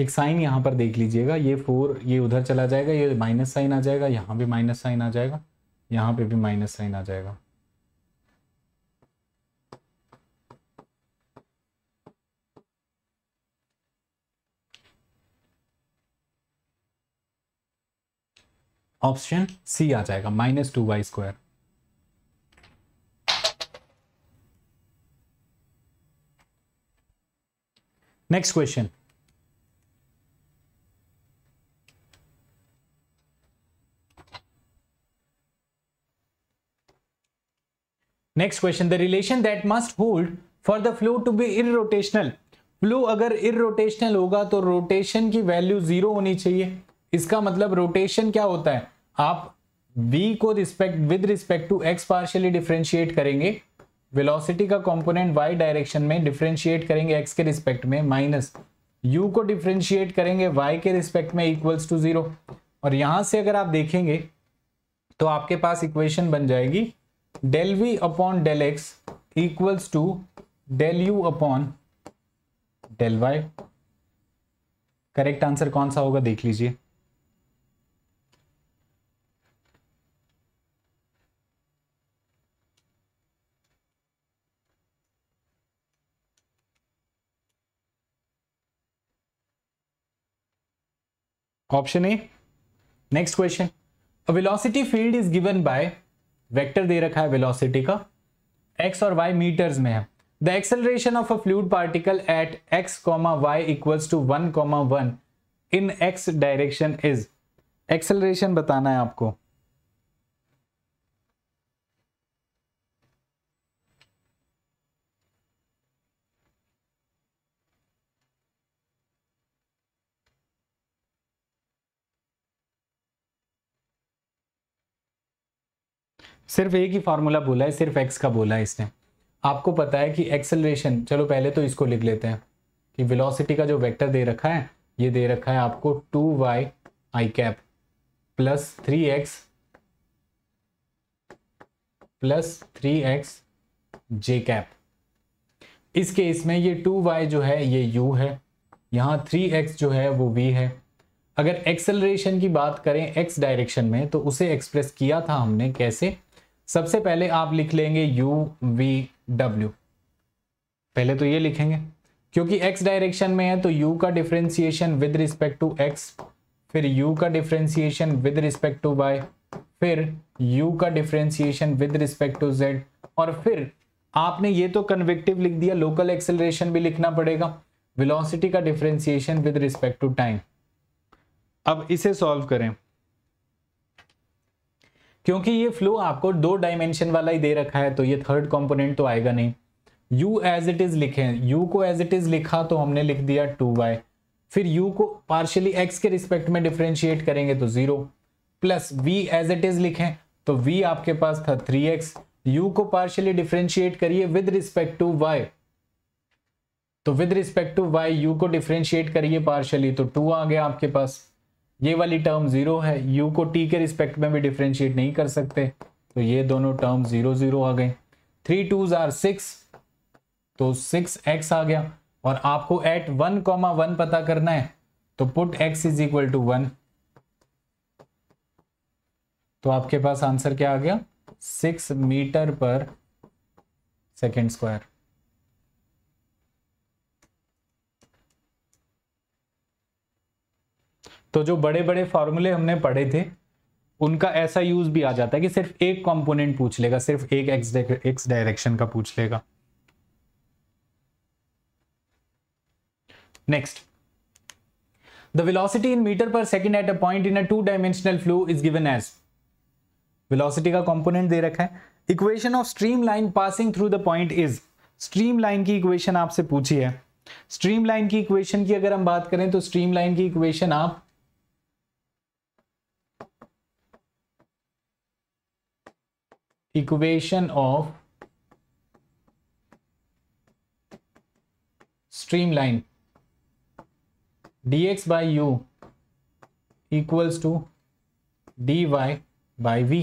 एक साइन यहां पर देख लीजिएगा ये फोर ये उधर चला जाएगा ये माइनस साइन आ जाएगा यहां भी माइनस साइन आ जाएगा यहां पे भी माइनस साइन आ जाएगा ऑप्शन सी आ जाएगा minus two Y square next question next question the relation that must hold for the flow to be irrotational flow अगर इरोटेशनल होगा तो रोटेशन की वैल्यू जीरो होनी चाहिए इसका मतलब रोटेशन क्या होता है आप v को respect with respect to x partially differentiate करेंगे वेलोसिटी का कंपोनेंट y डायरेक्शन में डिफ्रेंशिएट करेंगे x के रिस्पेक्ट में माइनस u को डिफ्रेंशिएट करेंगे y के रिस्पेक्ट में इक्वल्स टू जीरो और यहां से अगर आप देखेंगे तो आपके पास इक्वेशन बन जाएगी del v upon del x equals to del u upon del y correct answer कौन सा होगा देख लीजिए option A next question velocity field is given by vector दे रखा है वेलोसिटी का एक्स और वाई मीटर्स में है the acceleration of a fluid particle at x comma y equals to one comma one in x direction is acceleration बताना है आपको सिर्फ एक ही फार्मूला बोला है सिर्फ एक्स का बोला है इसने आपको पता है कि एक्सेलरेशन चलो पहले तो इसको लिख लेते हैं कि वेलोसिटी का जो वेक्टर दे रखा है ये दे रखा है आपको two y i cap plus three x plus three x j cap इस केस में ये टू वाई जो है ये यू है यहाँ थ्री एक्स जो है वो वी है अगर एक्सेलरेशन की बात करें एक्स डायरेक्शन में तो उसे एक्सप्रेस किया था हमने कैसे सबसे पहले आप लिख लेंगे यू वी डब्ल्यू पहले तो ये लिखेंगे क्योंकि x डायरेक्शन में है तो u का differentiation with respect to x फिर u का differentiation with respect to y फिर u का differentiation with respect to z और फिर आपने ये तो कन्वेक्टिव लिख दिया लोकल एक्सेलरेशन भी लिखना पड़ेगा वेलोसिटी का differentiation with respect to time अब इसे सॉल्व करें क्योंकि ये फ्लो आपको दो डायमेंशन वाला ही दे रखा है तो ये थर्ड कॉम्पोनेंट तो आएगा नहीं u एज इट इज लिखे u को एज इट इज लिखा तो हमने लिख दिया टू वाई फिर u को पार्शियली x के रिस्पेक्ट में डिफ्रेंशिएट करेंगे तो zero plus v as it is लिखें तो v आपके पास था थ्री एक्स यू को पार्शियली डिफ्रेंशिएट करिए विद रिस्पेक्ट टू y तो with respect to y u को डिफ्रेंशिएट करिए पार्शियली तो टू आ गया आपके पास ये वाली टर्म जीरो है u को t के रिस्पेक्ट में भी डिफ्रेंशिएट नहीं कर सकते तो ये दोनों टर्म जीरो जीरो आ गए थ्री टूज आर सिक्स तो सिक्स एक्स आ गया और आपको एट वन कॉमा वन पता करना है तो put x is equal to one तो आपके पास आंसर क्या आ गया सिक्स मीटर पर सेकेंड स्क्वायर तो जो बड़े बड़े फार्मूले हमने पढ़े थे उनका ऐसा यूज भी आ जाता है कि सिर्फ एक कंपोनेंट पूछ लेगा सिर्फ एक एक्स डायरेक्शन का पूछ लेगा next the velocity in metre पर second at a point in a two dimensional flow is given as velocity का कंपोनेंट दे रखा है equation of streamline passing through the point is streamline की equation आपसे पूछी है stream streamline की इक्वेशन की अगर हम बात करें तो स्ट्रीम लाइन की इक्वेशन आप equation of streamline dx by u equals to d y by v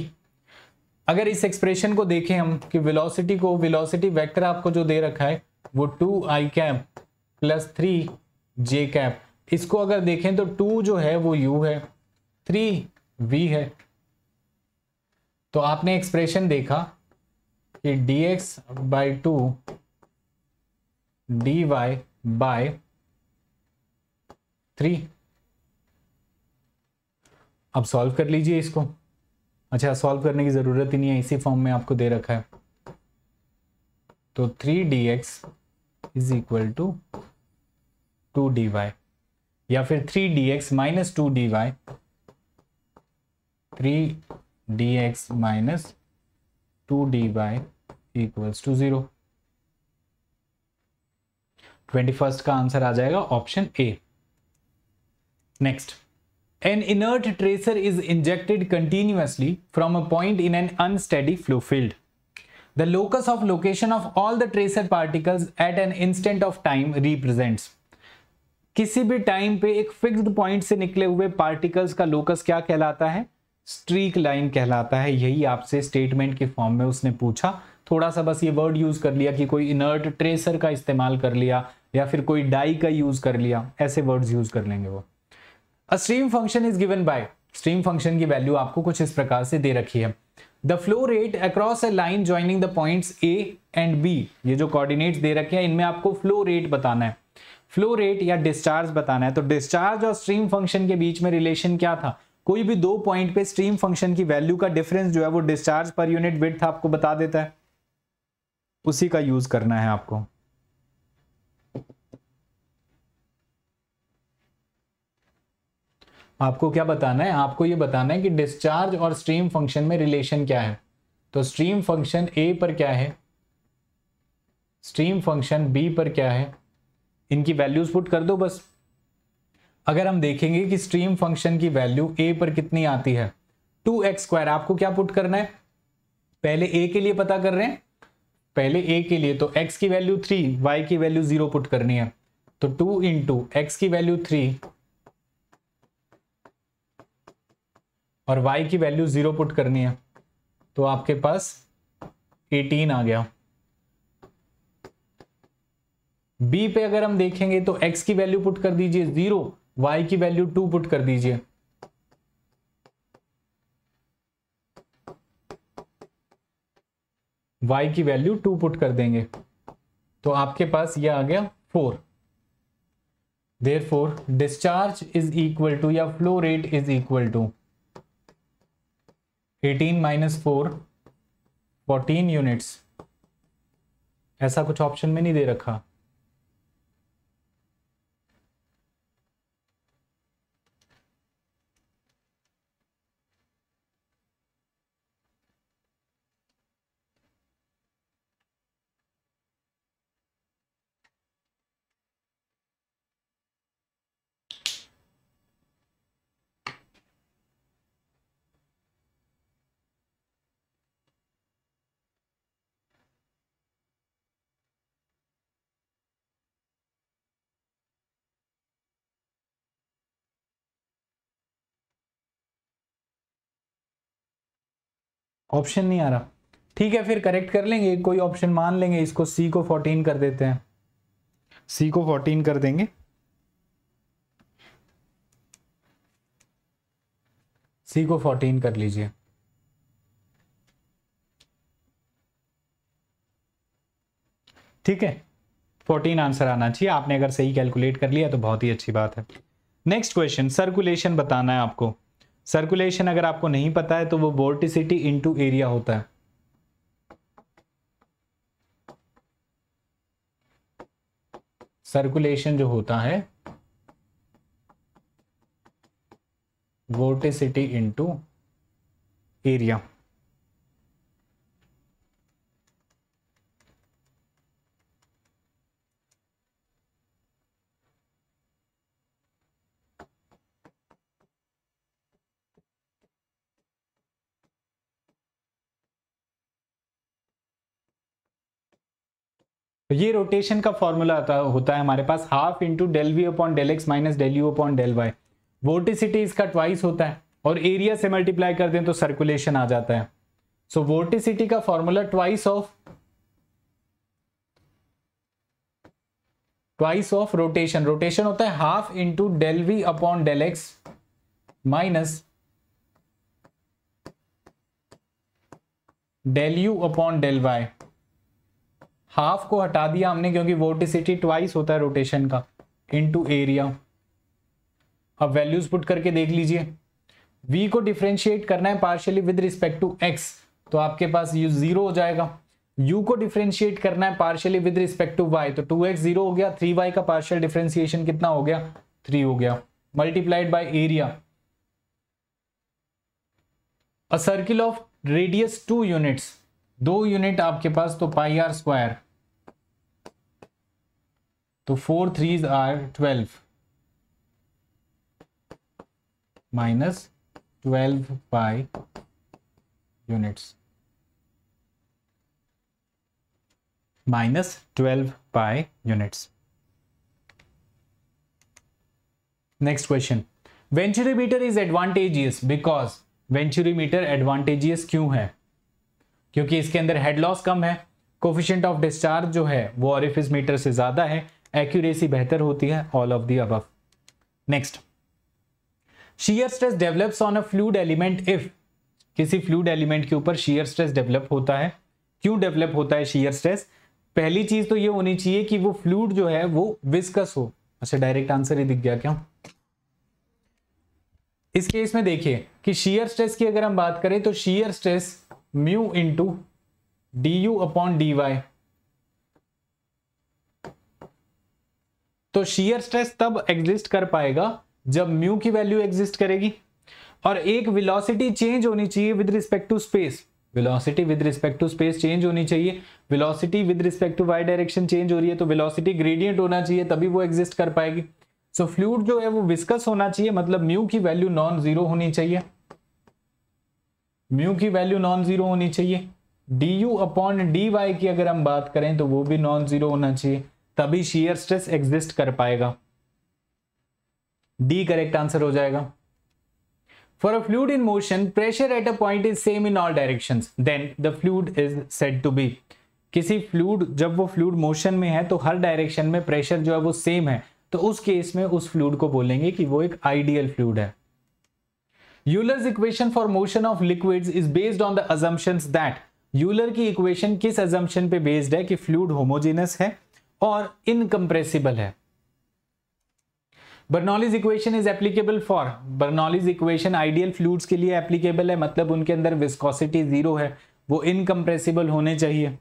अगर इस एक्सप्रेशन को देखें हम कि वेलोसिटी को वेलोसिटी वेक्टर आपको जो दे रखा है वो two i cap plus three j cap इसको अगर देखें तो टू जो है वो यू है थ्री वी है तो आपने एक्सप्रेशन देखा कि d x by two d y by three अब सॉल्व कर लीजिए इसको अच्छा सॉल्व करने की ज़रूरत ही नहीं है इसी फॉर्म में आपको दे रखा है तो three d x is equal to two d y या फिर three d x minus two d y three d x minus dx minus 2dy to zero twenty first का आंसर आ जाएगा option A next an inert tracer is injected continuously from a point in an unsteady flow field the locus of location of all the tracer particles at an instant of time represents किसी भी time पे एक fixed point से निकले हुए particles का locus क्या कहलाता है स्ट्रीक लाइन कहलाता है यही आपसे स्टेटमेंट के फॉर्म में उसने पूछा थोड़ा सा बस ये वर्ड यूज़ कर लिया कि कोई इनर्ट ट्रेसर का इस्तेमाल कर लिया या फिर कोई डाई का यूज़ कर लिया ऐसे वर्ड्स यूज़ कर लेंगे वो a stream function is given by stream function की वैल्यू आपको कुछ इस प्रकार से दे रखी है the flow rate across a line joining the points A and B ये जो कॉर्डिनेट दे रखे हैं इनमें आपको फ्लो रेट बताना है फ्लो रेट या डिस्चार्ज बताना है तो डिस्चार्ज और स्ट्रीम फंक्शन के बीच में रिलेशन क्या था कोई भी दो पॉइंट पे स्ट्रीम फंक्शन की वैल्यू का डिफरेंस जो है वो डिस्चार्ज पर यूनिट विथ आपको बता देता है उसी का यूज करना है आपको आपको क्या बताना है आपको ये बताना है कि डिस्चार्ज और स्ट्रीम फंक्शन में रिलेशन क्या है तो स्ट्रीम फंक्शन ए पर क्या है स्ट्रीम फंक्शन बी पर क्या है इनकी वैल्यूज पुट कर दो बस अगर हम देखेंगे कि स्ट्रीम फंक्शन की वैल्यू ए पर कितनी आती है टू एक्स स्क्वायर आपको क्या पुट करना है पहले ए के लिए पता कर रहे हैं पहले ए के लिए तो एक्स की वैल्यू थ्री वाई की वैल्यू जीरो पुट करनी है तो टू इंटू एक्स की वैल्यू थ्री और y की वैल्यू जीरो पुट करनी है तो आपके पास 18 आ गया b पे अगर हम देखेंगे तो x की वैल्यू पुट कर दीजिए जीरो वाई की वैल्यू टू पुट कर दीजिए वाई की वैल्यू टू पुट कर देंगे तो आपके पास यह आ गया four there four discharge is equal to या flow rate is equal to eighteen minus four fourteen units ऐसा कुछ ऑप्शन में नहीं दे रखा ऑप्शन नहीं आ रहा ठीक है फिर करेक्ट कर लेंगे कोई ऑप्शन मान लेंगे इसको सी को फोर्टीन कर देते हैं सी को फोर्टीन कर देंगे सी को फोर्टीन कर लीजिए ठीक है फोर्टीन आंसर आना चाहिए आपने अगर सही कैलकुलेट कर लिया तो बहुत ही अच्छी बात है नेक्स्ट क्वेश्चन सर्कुलेशन बताना है आपको सर्कुलेशन अगर आपको नहीं पता है तो वो वोर्टिसिटी इनटू एरिया होता है सर्कुलेशन जो होता है वोर्टिसिटी इनटू एरिया तो ये रोटेशन का फॉर्मूला होता है हमारे पास half into del v upon del x minus del u upon del y vorticity इसका ट्वाइस होता है और एरिया से मल्टीप्लाई कर दें तो सर्कुलेशन आ जाता है सो so, वोटिसिटी का formula twice of twice of rotation rotation होता है half into del v upon del x minus del u upon del y half को हटा दिया हमने क्योंकि वोटिसिटी ट्वाइस होता है रोटेशन का इनटू एरिया अब वैल्यूज पुट करके देख लीजिए v को डिफ्रेंशिएट करना है partially with respect to x तो आपके पास u जीरो हो जाएगा u को डिफ्रेंशिएट करना है partially with respect to y तो टू एक्स जीरो हो गया थ्री वाई का पार्शियल डिफ्रेंशिएशन कितना हो गया थ्री हो गया multiplied by area circle of radius two units दो यूनिट आपके पास तो पाई आर स्क्वायर तो four threes are twelve minus twelve by units minus twelve by units next question venturi meter is advantageous because venturi meter advantageous क्यों है क्योंकि इसके अंदर हेड लॉस कम है कोफिशियंट ऑफ डिस्चार्ज जो है वो ऑरिफिस मीटर से ज्यादा है एक्यूरेसी बेहतर होती है all of the above next shear stress develops on a fluid element if किसी फ्लूड एलिमेंट के ऊपर शीयर स्ट्रेस डेवलप होता है क्यों डेवलप होता है शीयर स्ट्रेस पहली चीज तो ये होनी चाहिए कि वो फ्लूड जो है वो विस्कस हो अच्छा डायरेक्ट आंसर ही दिख गया क्यों इस केस में देखिए कि शीयर स्ट्रेस की अगर हम बात करें तो shear stress mu into D you upon D Y तो शीयर स्ट्रेस तब एग्जिस्ट कर पाएगा जब म्यू की वैल्यू एग्जिस्ट करेगी और एक विलोसिटी चेंज होनी चाहिए with respect to space velocity with respect to space change होनी चाहिए velocity with respect to y direction change हो रही है तो वेलोसिटी ग्रेडियंट होना चाहिए तभी वो एग्जिस्ट कर पाएगी सो so, फ्लूड जो है वो विस्कस होना चाहिए मतलब म्यू की वैल्यू नॉन जीरो होनी चाहिए म्यू की वैल्यू नॉन जीरो होनी चाहिए d you upon D y की अगर हम बात करें तो वो भी नॉन जीरो होना चाहिए तभी शीयर स्ट्रेस एग्जिस्ट कर पाएगा डी करेक्ट आंसर हो जाएगा for a fluid in motion pressure at a point is same in all direction then the fluid is said to be किसी फ्लूड जब वो फ्लूड मोशन में है तो हर डायरेक्शन में प्रेशर जो है वो सेम है तो उस केस में उस फ्लूड को बोलेंगे कि वो एक आइडियल फ्लूड है Euler's equation for motion of liquid is based on the assumptions that Euler की इक्वेशन किस अजम्पन पे बेस्ड है कि फ्लूड होमोजेनस है और इनकम्प्रेसिबल है Bernoulli's equation is applicable for Bernoulli's equation ideal fluids के लिए एप्लीकेबल है मतलब उनके अंदर विस्कोसिटी जीरो है वो इनकम्प्रेसिबल होने चाहिए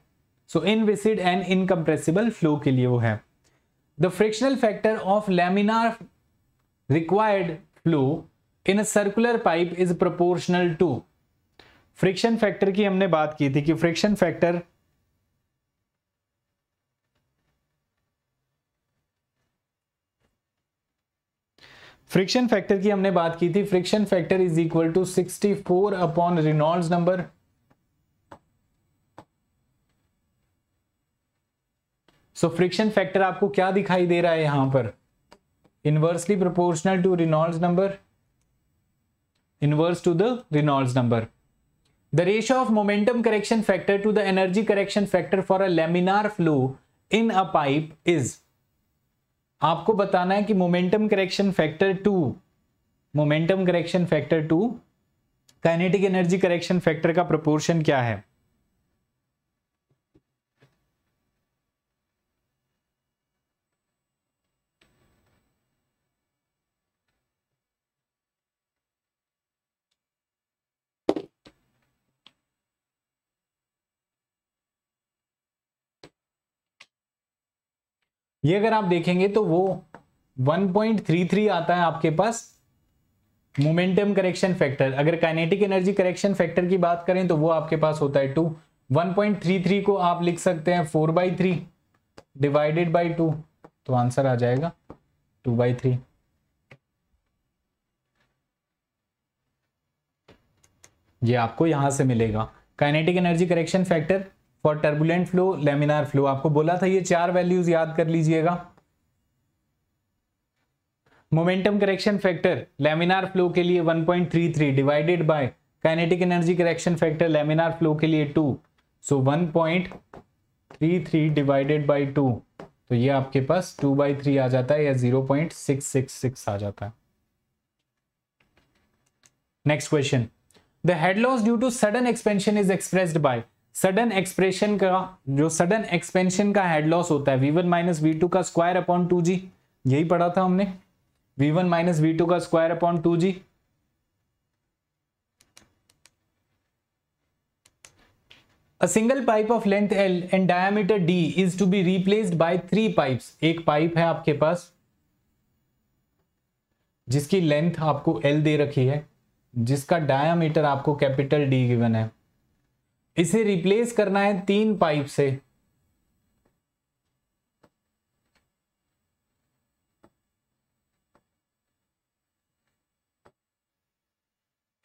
so inviscid and incompressible flow के लिए वो है the frictional factor of laminar required flow in circular pipe is proportional to friction factor की हमने बात की थी कि फ्रिक्शन फैक्टर फ्रिक्शन फैक्टर की हमने बात की थी friction factor is equal to 64 four upon Reynold number so friction factor आपको क्या दिखाई दे रहा है यहां पर inversely proportional to Reynold number inverse to the Reynold number the ratio of momentum correction factor to the energy correction factor for a laminar flow in a pipe is आपको बताना है कि momentum correction factor to momentum correction factor to kinetic energy correction factor का proportion क्या है ये अगर आप देखेंगे तो वो 1.33 आता है आपके पास मोमेंटम करेक्शन फैक्टर अगर काइनेटिक एनर्जी करेक्शन फैक्टर की बात करें तो वो आपके पास होता है टू 1.33 को आप लिख सकते हैं four by three divided by two तो आंसर आ जाएगा टू बाई थ्री ये आपको यहां से मिलेगा kinetic energy correction factor for turbulent flow laminar flow आपको बोला था ये चार वैल्यूज याद कर लीजिएगा momentum correction factor laminar flow के लिए 1.33 divided by kinetic energy correction factor laminar flow के लिए 2 सो so 1.33 डिवाइडेड बाय 2 तो ये आपके पास 2 बाई थ्री आ जाता है या 0.666 आ जाता है next question the head loss due to sudden expansion is expressed by sudden expression का जो सडन एक्सपेंशन का हेड लॉस होता है v one minus v two का स्क्वायर अपॉन टू जी यही पढ़ा था हमने v one minus v two का square upon two g a single pipe of length l and diameter d is to be replaced by three pipes एक pipe है आपके पास जिसकी लेंथ आपको एल दे रखी है जिसका डायामीटर आपको कैपिटल डी गिवन है इसे रिप्लेस करना है तीन पाइप से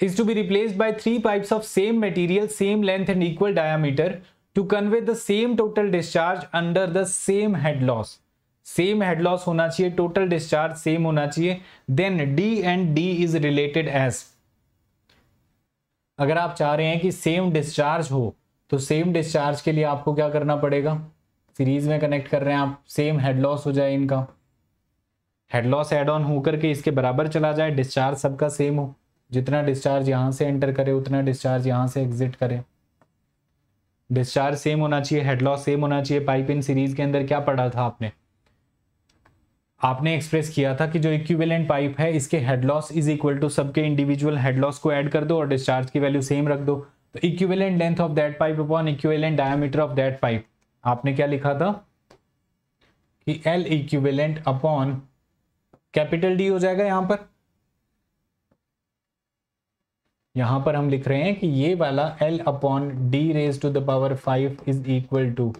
is to be replace by three pipes of same material same length and equal diameter to convey the same total discharge under the same head loss same head loss होना चाहिए total discharge same होना चाहिए then D and d is related as अगर आप चाह रहे हैं कि सेम डिस्चार्ज हो तो सेम डिस्चार्ज के लिए आपको क्या करना पड़ेगा सीरीज में कनेक्ट कर रहे हैं आप सेम हेड लॉस हो जाए इनका हेड लॉस एड ऑन होकर के इसके बराबर चला जाए डिस्चार्ज सबका सेम हो जितना डिस्चार्ज यहाँ से एंटर करे उतना डिस्चार्ज यहाँ से एग्जिट करे डिस्चार्ज सेम होना चाहिए हेड लॉस सेम होना चाहिए पाइप इन सीरीज के अंदर क्या पढ़ा था आपने आपने एक्सप्रेस किया था कि जो इक्विवेलेंट पाइप है इसके head loss is equal to सबके इंडिविजुअल हेड लॉस को ऐड कर दो और डिस्चार्ज की वैल्यू सेम रख दो तो equivalent length of that pipe upon equivalent diameter of that pipe आपने क्या लिखा था कि l equivalent upon capital D हो जाएगा यहां पर यहां पर हम लिख रहे हैं कि ये वाला L upon d raise to the power five is equal to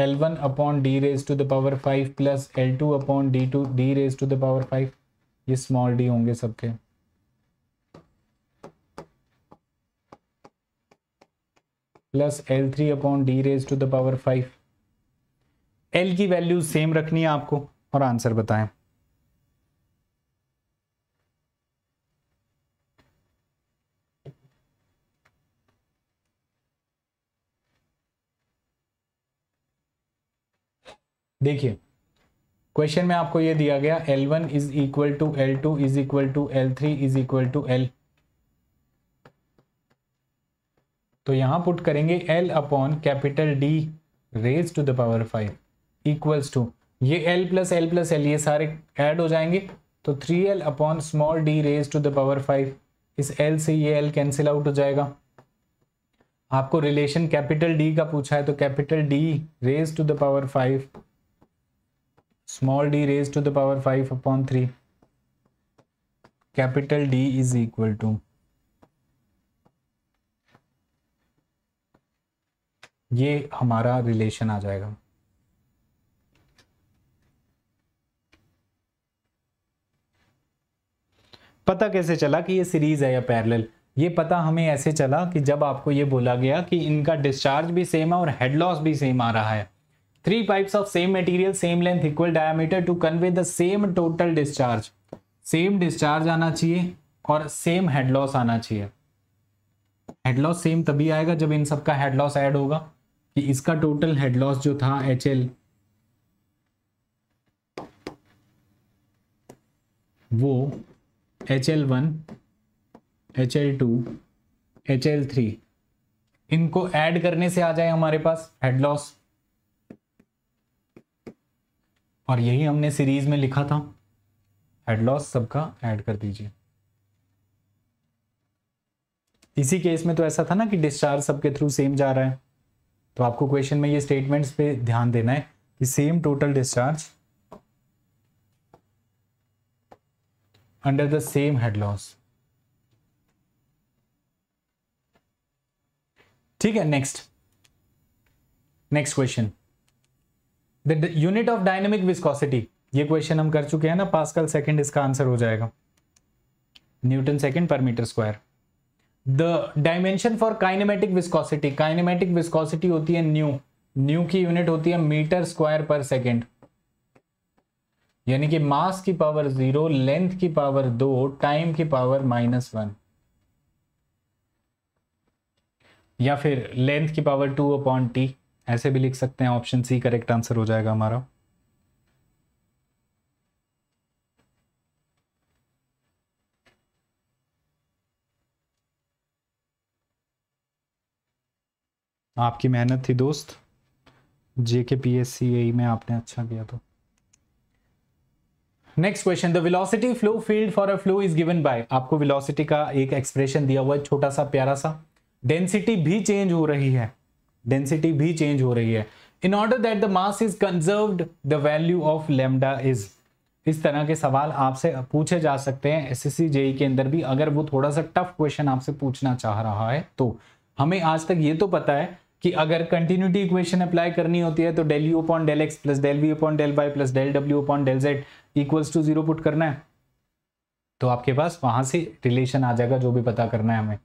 L one upon d raise to the power five plus L two upon d two d raise to the power five ये small d होंगे सबके plus L three upon d raise to the power five L की value same रखनी है आपको और answer बताएं देखिए क्वेश्चन में आपको ये दिया गया L1 one is equal to L two is equal to L three is equal to L तो यहां पुट करेंगे L upon capital D raise to the power five equals to ये L plus L plus L ये सारे add हो जाएंगे तो three L upon small d raise to the power five इस L से ये L कैंसिल आउट हो जाएगा आपको रिलेशन कैपिटल D का पूछा है तो capital D raise to the power five small d raised to the power 5 upon 3 capital D is equal to ये हमारा रिलेशन आ जाएगा पता कैसे चला कि ये सीरीज है या पैरेलल ये पता हमें ऐसे चला कि जब आपको ये बोला गया कि इनका डिस्चार्ज भी सेम है और हेड लॉस भी सेम आ रहा है three pipes of same material same length equal diameter to convey the same total discharge same discharge आना चाहिए और सेम हेड लॉस आना चाहिए हेड लॉस सेम तभी आएगा जब इन सबका का हेड लॉस होगा कि इसका टोटल हेड लॉस जो था एच एल वो H L one H L two H L three इनको एड करने से आ जाए हमारे पास हेड लॉस और यही हमने सीरीज में लिखा था एड लॉस सबका ऐड कर दीजिए इसी केस में तो ऐसा था ना कि डिस्चार्ज सबके थ्रू सेम जा रहा है तो आपको क्वेश्चन में ये स्टेटमेंट्स पे ध्यान देना है कि same total discharge under the same head loss ठीक है next next question the unit of dynamic viscosity ये क्वेश्चन हम कर चुके हैं ना पास्कल सेकंड इसका आंसर हो जाएगा न्यूटन सेकंड पर metre square the dimension for kinematic viscosity kinematic viscosity होती है न्यू न्यू की यूनिट होती है मीटर स्क्वायर पर सेकेंड यानी कि मास की पावर जीरो लेंथ की पावर दो टाइम की पावर माइनस वन या फिर लेंथ की पावर टू अपॉन टी ऐसे भी लिख सकते हैं ऑप्शन सी करेक्ट आंसर हो जाएगा हमारा आपकी मेहनत थी दोस्त जेके पी एस सी ए में आपने अच्छा किया तो next question the velocity flow field for a flow is given by आपको वेलोसिटी का एक एक्सप्रेशन दिया हुआ है छोटा सा प्यारा सा डेंसिटी भी चेंज हो रही है डेंसिटी भी चेंज हो रही है in order that the mass is conserved the value of lambda is इस तरह के सवाल आपसे पूछे जा सकते हैं एसएससी जेई e के अंदर भी अगर वो थोड़ा सा टफ क्वेश्चन आपसे पूछना चाह रहा है तो हमें आज तक ये तो पता है कि अगर कंटिन्यूटी इक्वेशन अप्लाई करनी होती है तो del u upon del x plus del v upon del y plus del डब्ल्यू upon del z equals to zero put करना है तो आपके पास वहां से रिलेशन आ जाएगा जो भी पता करना है हमें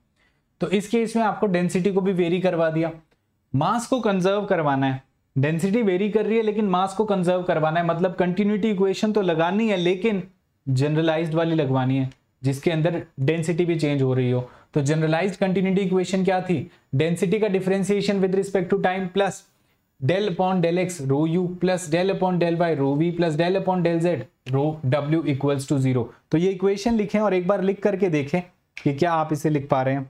तो इस केस में आपको डेंसिटी को भी वेरी करवा दिया मास को कंजर्व करवाना है डेंसिटी वेरी कर रही है लेकिन मास को कंजर्व करवाना है मतलब कंटिन्यूटी इक्वेशन तो लगानी है लेकिन जनरलाइज वाली लगवानी है जिसके अंदर डेंसिटी भी चेंज हो रही हो तो जनरलाइज कंटिन्यूटी इक्वेशन क्या थी डेंसिटी का differentiation with respect to time plus del upon del x rho u plus del upon del y rho v plus del upon del z rho डब्ल्यू equals to zero तो ये equation लिखें और एक बार लिख करके देखें कि क्या आप इसे लिख पा रहे हैं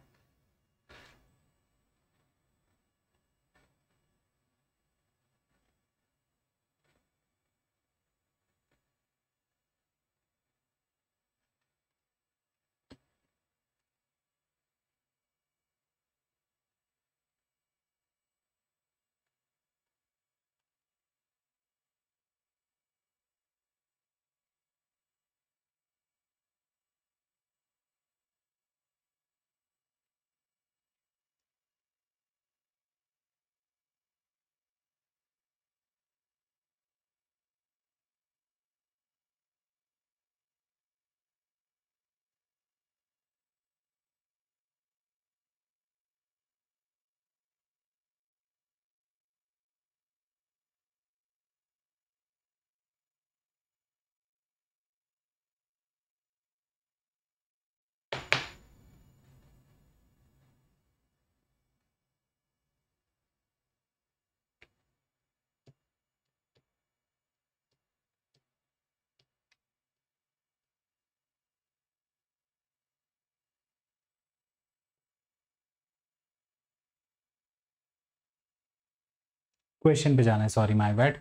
क्वेश्चन पे जाना है सॉरी माय बैड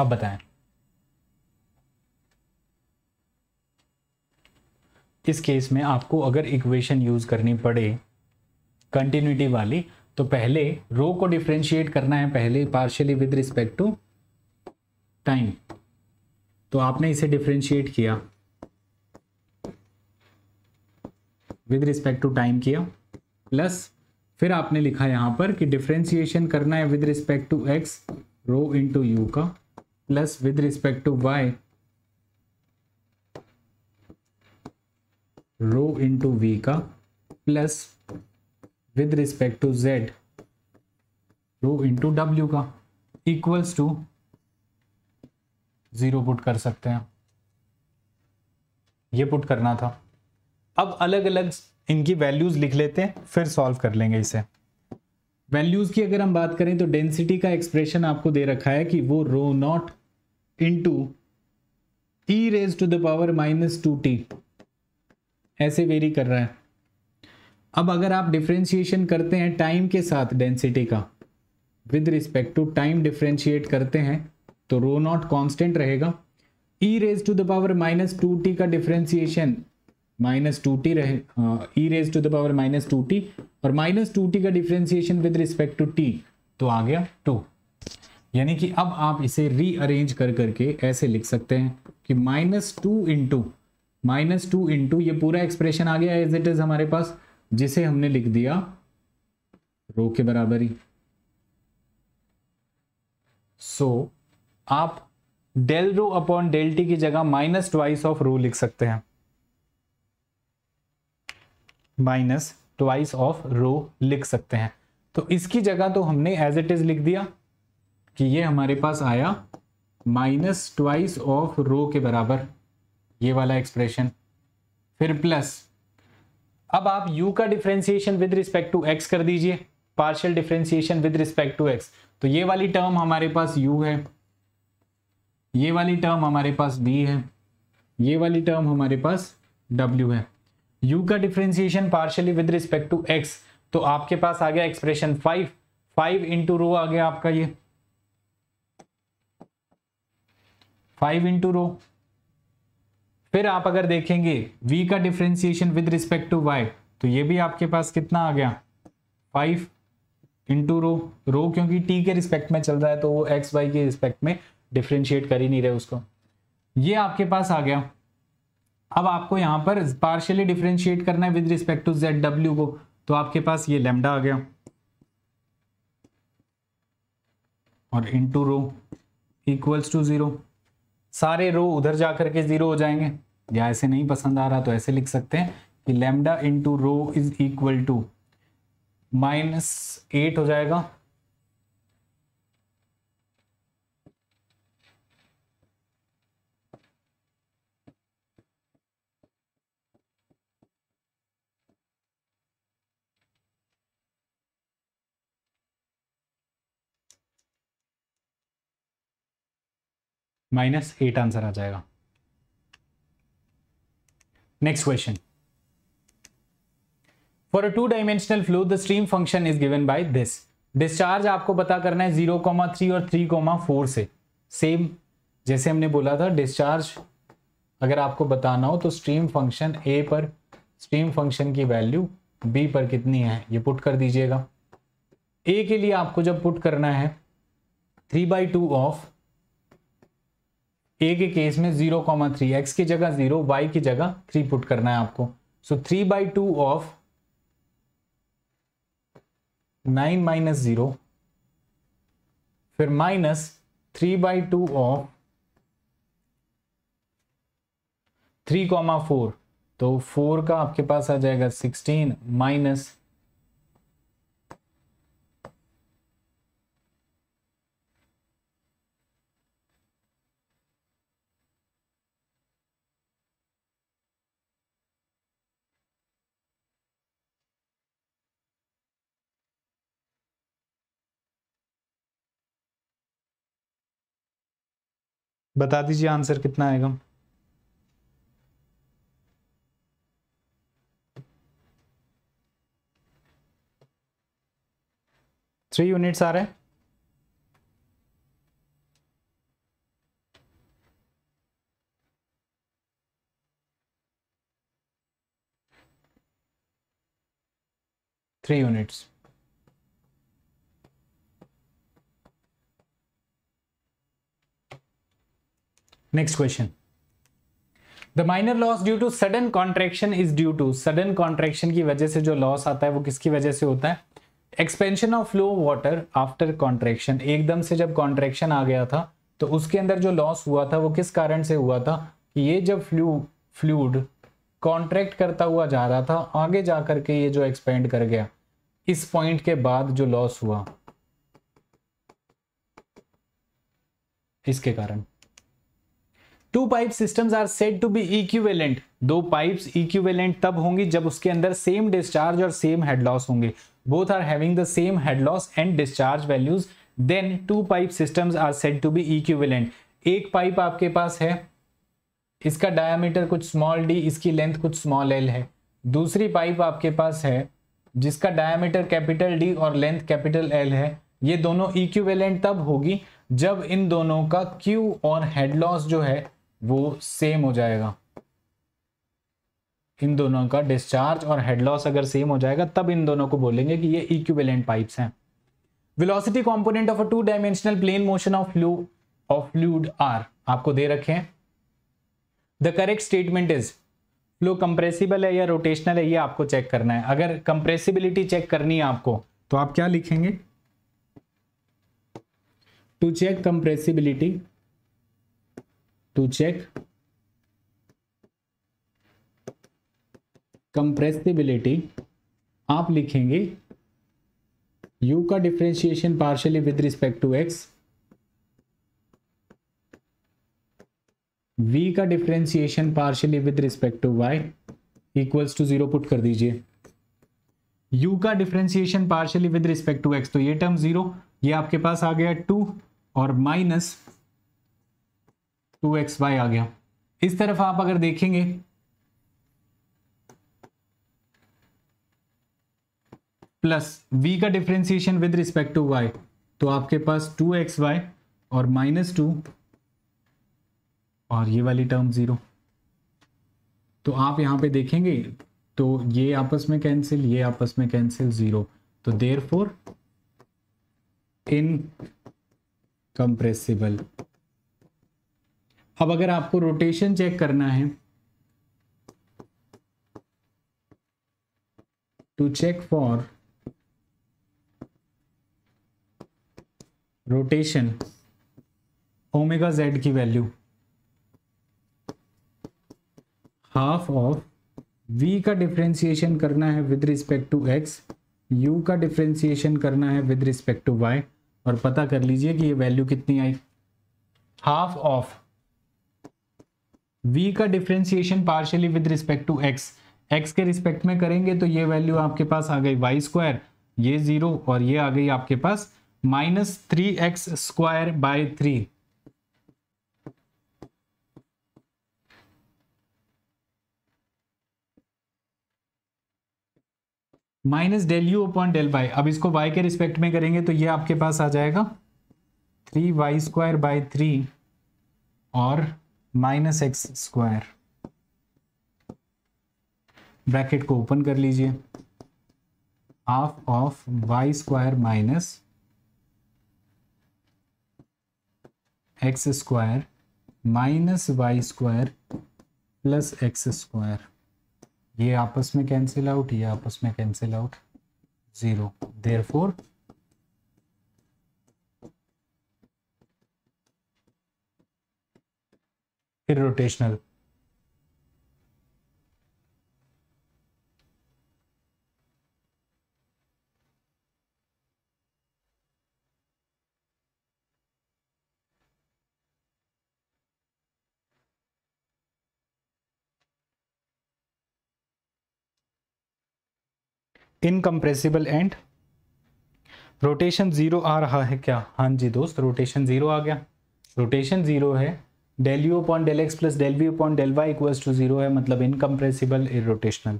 अब बताएं इस केस में आपको अगर इक्वेशन यूज करनी पड़े कंटिन्यूटी वाली तो पहले रो को डिफ्रेंशिएट करना है पहले partially with respect to time तो आपने इसे डिफ्रेंशिएट किया विद रिस्पेक्ट टू टाइम किया प्लस फिर आपने लिखा यहाँ पर कि डिफ्रेंसिएशन करना है with respect to x rho into u का plus with respect to y rho into v का plus with respect to z rho into डब्ल्यू का इक्वल्स टू जीरो पुट कर सकते हैं ये पुट करना था अब अलग अलग इनकी वैल्यूज लिख लेते हैं फिर सॉल्व कर लेंगे इसे वैल्यूज की अगर हम बात करें तो डेंसिटी का एक्सप्रेशन आपको दे रखा है कि वो rho naught two e raise to the power minus two t ऐसे वेरी कर रहा है अब अगर आप डिफ्रेंशिएशन करते हैं टाइम के साथ डेंसिटी का with respect to time differentiate करते हैं तो रो नॉट कॉन्स्टेंट रहेगा e raise to the power minus two t का डिफ्रेंशिएशन माइनस टू टी रहे e raise to the power minus two t और माइनस टू टी का differentiation with respect to t तो आ गया to यानी कि अब आप इसे रीअरेंज कर करके ऐसे लिख सकते हैं कि minus two into minus two into ये पूरा एक्सप्रेशन आ गया एज इट इज हमारे पास जिसे हमने लिख दिया रो के बराबर ही सो so, आप del rho upon del t की जगह माइनस ट्वाइस ऑफ रो लिख सकते हैं माइनस ट्वाइस ऑफ रो लिख सकते हैं तो इसकी जगह तो हमने एज इट इज लिख दिया कि ये हमारे पास आया माइनस ट्वाइस ऑफ रो के बराबर ये वाला एक्सप्रेशन फिर प्लस अब आप u का differentiation with respect to x कर दीजिए partial differentiation with respect to x तो ये वाली टर्म हमारे पास u है ये वाली टर्म हमारे पास b है ये वाली टर्म हमारे पास w है u का differentiation partially with respect to x तो आपके पास आ गया expression five five into rho आ गया आपका ये फाइव इंटू रो फिर आप अगर देखेंगे v का differentiation with respect to y तो ये भी आपके पास कितना आ गया फाइव इंटू रो रो क्योंकि t के रिस्पेक्ट में चल रहा है तो वो एक्स वाई के रिस्पेक्ट में डिफ्रेंशिएट कर ही नहीं रहे उसको ये आपके पास आ गया अब आपको यहाँ पर पार्शियली डिफ्रेंशिएट करना है विद रिस्पेक्ट टू जेड डब्ल्यू को तो आपके पास ये लेमडा आ गया और into rho equals to zero सारे रो उधर जा करके जीरो हो जाएंगे या ऐसे नहीं पसंद आ रहा तो ऐसे लिख सकते हैं कि lambda into rho is equal to minus eight हो जाएगा माइनस एट आंसर आ जाएगा next question for a two dimensional flow the stream function is given by this discharge आपको पता करना है जीरो कॉमा थ्री और थ्री कॉमा फोर से सेम जैसे हमने बोला था डिस्चार्ज अगर आपको बताना हो तो स्ट्रीम फंक्शन ए पर स्ट्रीम फंक्शन की वैल्यू बी पर कितनी है ये पुट कर दीजिएगा ए के लिए आपको जब पुट करना है three by two of A के केस में जीरो कॉमा थ्री एक्स की जगह जीरो वाई की जगह थ्री पुट करना है आपको so three by two of nine minus zero फिर minus three by two of three comma four तो फोर का आपके पास आ जाएगा सिक्सटीन माइनस बता दीजिए आंसर कितना आएगा थ्री यूनिट्स आ रहे हैं three units next question the minor loss due to sudden contraction is due to sudden contraction की वजह से जो लॉस आता है वो किसकी वजह से होता है expansion of flow water after contraction एकदम से जब कॉन्ट्रेक्शन आ गया था तो उसके अंदर जो लॉस हुआ था वो किस कारण से हुआ था ये जब फ्लू फ्लूड कॉन्ट्रैक्ट करता हुआ जा रहा था आगे जा करके ये जो एक्सपेंड कर गया इस पॉइंट के बाद जो लॉस हुआ इसके कारण two pipe systems are said to be equivalent दो पाइप्स इक्विवेलेंट तब होंगी जब उसके अंदर सेम डिस्चार्ज और सेम हेड लॉस होंगे both are having the same head loss and discharge values then two pipe systems are said to be equivalent एक pipe आपके पास है इसका डायमीटर कुछ स्मॉल डी इसकी लेंथ कुछ स्मॉल एल है दूसरी पाइप आपके पास है जिसका डायमीटर कैपिटल डी और लेंथ कैपिटल एल है ये दोनों इक्विवेलेंट तब होगी जब इन दोनों का क्यू और हेड लॉस जो है वो सेम हो जाएगा इन दोनों का डिस्चार्ज और हेड लॉस अगर सेम हो जाएगा तब इन दोनों को बोलेंगे कि ये इक्विवेलेंट पाइप्स हैं velocity component of a two dimensional plane motion of flu of fluid are आपको दे रखे हैं the correct statement is flow compressible है या रोटेशनल है ये आपको चेक करना है अगर कंप्रेसिबिलिटी चेक करनी है आपको तो आप क्या लिखेंगे to check compressibility to check compressibility आप लिखेंगे u का differentiation partially with respect to x v का differentiation partially with respect to y equals to zero put कर दीजिए u का differentiation partially with respect to x तो ये term zero ये आपके पास आ गया टू और माइनस टू एक्स वाई आ गया इस तरफ आप अगर देखेंगे प्लस v का differentiation with respect to y तो आपके पास टू एक्स वाई और माइनस टू और ये वाली टर्म जीरो तो आप यहां पे देखेंगे तो ये आपस में कैंसिल ये आपस में कैंसिल जीरो तो देर फोर इन कंप्रेसिबल अब अगर आपको रोटेशन चेक करना है to check for rotation omega z की वैल्यू हाफ ऑफ v का डिफ्रेंसिएशन करना है with respect to x u का डिफ्रेंसिएशन करना है विद रिस्पेक्ट टू y और पता कर लीजिए कि ये वैल्यू कितनी आई हाफ ऑफ v का differentiation partially with respect to x x के रिस्पेक्ट में करेंगे तो ये वैल्यू आपके पास आ गई वाई स्क्वायर ये जीरो और ये आ गई आपके पास minus three x square by three minus del u upon del y अब इसको वाई के रिस्पेक्ट में करेंगे तो ये आपके पास आ जाएगा three y square by three और माइनस एक्स स्क्वायर ब्रैकेट को ओपन कर लीजिए half of y square minus x square minus y square plus x square ये आपस में कैंसिल आउट ये आपस में cancel out zero therefore rotational incompressible and rotation zero आ रहा है क्या हाँ जी दोस्त रोटेशन ज़ीरो आ गया रोटेशन ज़ीरो है del u upon del x plus del v upon del y equals to zero है मतलब incompressible irrotational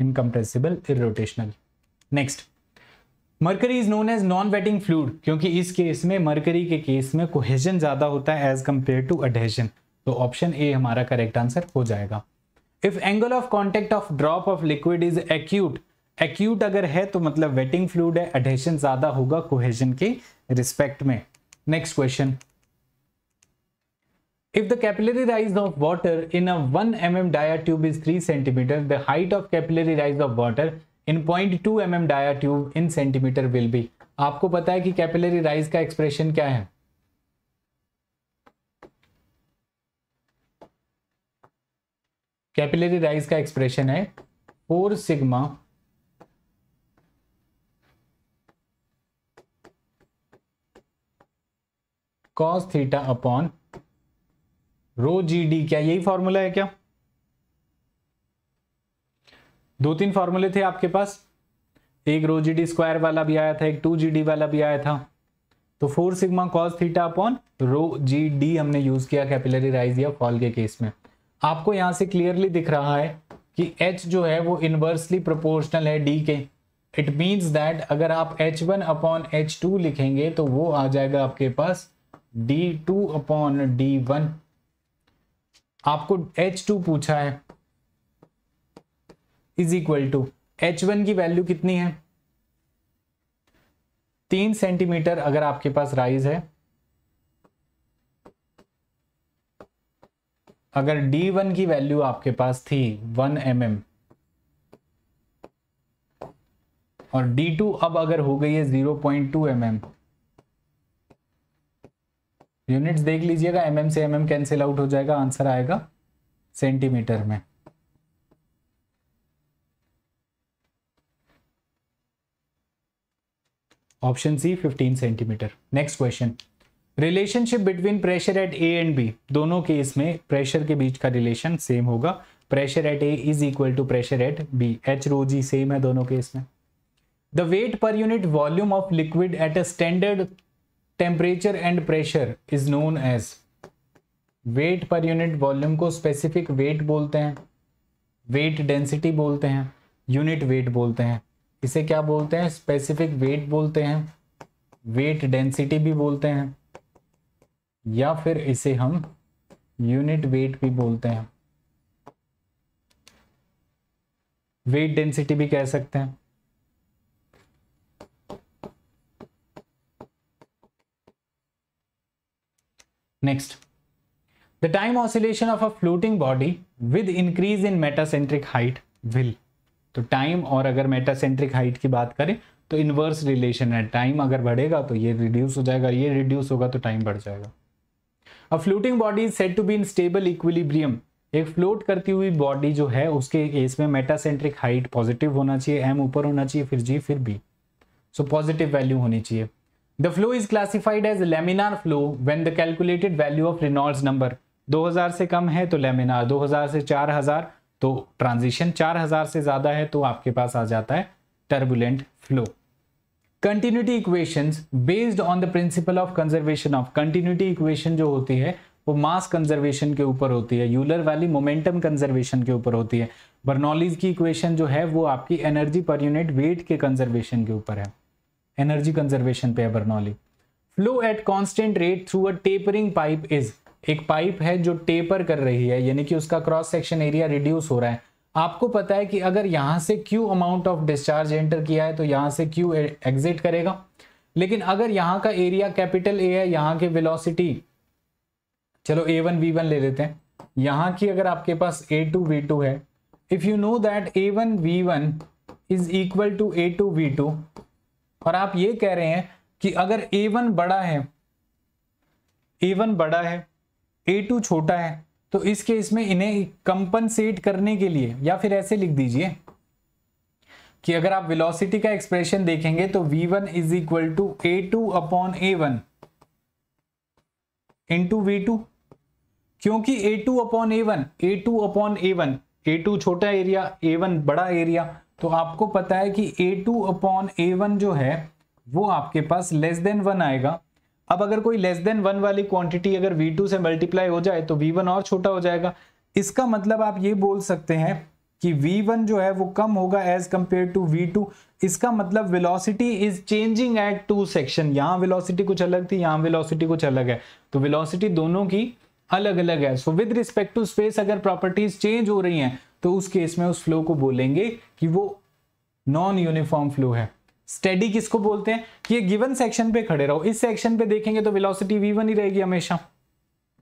incompressible irrotational next mercury is known as non wetting fluid क्योंकि इस केस में mercury के case में cohesion ज्यादा होता है एज कंपेयर टू अडेजन तो ऑप्शन ए हमारा करेक्ट आंसर हो जाएगा if angle of contact of drop of liquid is acute acute अगर है तो मतलब वेटिंग फ्लूड है अडेशन ज्यादा होगा कोहेजन के रिस्पेक्ट में next question if the capillary rise of water in one m m dia tube is three centimetre the height of capillary rise of water in point two m m dia tube in centimetre will be आपको पता है कि capillary rise का expression क्या है capillary rise का expression है four sigma cos theta upon rho g d क्या यही फॉर्मूला है क्या दो तीन फॉर्मूले थे आपके पास एक रो जी डी स्क्वायर वाला भी आया था एक टू जी डी वाला भी आया था तो four sigma cos theta upon rho g d हमने यूज किया कैपिलरी राइज या फॉल के केस में आपको यहां से क्लियरली दिख रहा है कि एच जो है वो इनवर्सली प्रोपोर्शनल है डी के इट मीन्स दैट अगर आप H one upon H two लिखेंगे तो वो आ जाएगा आपके पास D two upon D one आपको एच टू पूछा है is equal to H one की वैल्यू कितनी है तीन सेंटीमीटर अगर आपके पास राइज है अगर D1 की वैल्यू आपके पास थी 1 एम mm, और D2 अब अगर हो गई है 0.2 पॉइंट mm, यूनिट्स देख लीजिएगा एमएम से एमएम कैंसिल आउट हो जाएगा आंसर आएगा सेंटीमीटर में option C 15 centimetre next question relationship between pressure at A and B दोनों केस में प्रेशर के बीच का रिलेशन सेम होगा pressure at A is equal to pressure at B H rho G same है दोनों केस में the weight per unit volume of liquid at a standard temperature and pressure is known as weight per unit volume को specific weight बोलते हैं weight density बोलते हैं unit wait बोलते हैं इसे क्या बोलते हैं स्पेसिफिक वेट बोलते हैं वेट डेंसिटी भी बोलते हैं या फिर इसे हम यूनिट वेट भी बोलते हैं वेट डेंसिटी भी कह सकते हैं next the time oscillation of a floating body with increase in metacentric height will तो टाइम और अगर मेटासेंट्रिक हाइट की बात करें तो इनवर्स रिलेशन है टाइम अगर बढ़ेगा तो ये रिड्यूस हो जाएगा ये रिड्यूस होगा तो टाइम बढ़ जाएगा a floating body set to be in stable equilibrium एक फ्लोट करती हुई बॉडी जो है उसके केस में मेटासेंट्रिक हाइट पॉजिटिव होना चाहिए एम ऊपर होना चाहिए फिर जी फिर बी सो पॉजिटिव वैल्यू होनी चाहिए The flow is classified as laminar flow when the calculated value of Reynolds number 2000 से कम है तो लेमिनार 2000 से 4000 तो ट्रांजिशन 4000 से ज़्यादा है तो आपके पास आ जाता है turbulent flow continuity equations based on the principle of conservation of continuity equation जो होती है वो मास कंजर्वेशन के ऊपर होती है यूलर वाली मोमेंटम कंजर्वेशन के ऊपर होती है बर्नॉलीज की इक्वेशन जो है वो आपकी एनर्जी पर यूनिट वेट के कंजर्वेशन के ऊपर है एनर्जी कंजर्वेशन पे है Bernoulli flow at constant rate through a tapering pipe is एक पाइप है जो टेपर कर रही है यानी कि उसका क्रॉस सेक्शन एरिया रिड्यूस हो रहा है आपको पता है कि अगर यहां से Q amount of discharge enter किया है तो यहां से क्यू एग्जिट करेगा लेकिन अगर यहां का एरिया कैपिटल ए है यहां के वेलोसिटी चलो ए वन वी वन ले लेते हैं यहां की अगर आपके पास ए टू वी टू है if you know that A one V one is equal to A two V two और आप ये कह रहे हैं कि अगर ए वन बड़ा है ए वन बड़ा है ए टू छोटा है तो इस केस में इन्हें कंपनसेट करने के लिए या फिर ऐसे लिख दीजिए कि अगर आप वेलोसिटी का एक्सप्रेशन देखेंगे तो v1 one is equal to A two upon A one two V two क्योंकि A two upon A one A two upon A one A two छोटा एरिया ए वन बड़ा एरिया तो आपको पता है कि A two upon A one जो है वो आपके पास लेस देन वन आएगा अब अगर कोई लेस देन वन वाली क्वांटिटी अगर वी टू से मल्टीप्लाई हो जाए तो वी वन और छोटा हो जाएगा इसका मतलब आप ये बोल सकते हैं कि वी वन जो है वो कम होगा as compare to V two इसका मतलब velocity is changing at two section यहाँ वेलोसिटी कुछ अलग थी यहाँ वेलोसिटी कुछ अलग है तो वेलोसिटी दोनों की अलग अलग है so with respect to space अगर प्रॉपर्टीज चेंज हो रही हैं तो उस केस में उस फ्लो को बोलेंगे कि वो नॉन यूनिफॉर्म फ्लो है स्टेडी किसको बोलते हैं कि ये गिवन सेक्शन पे खड़े रहो इस सेक्शन पे देखेंगे तो वेलोसिटी वन ही रहेगी हमेशा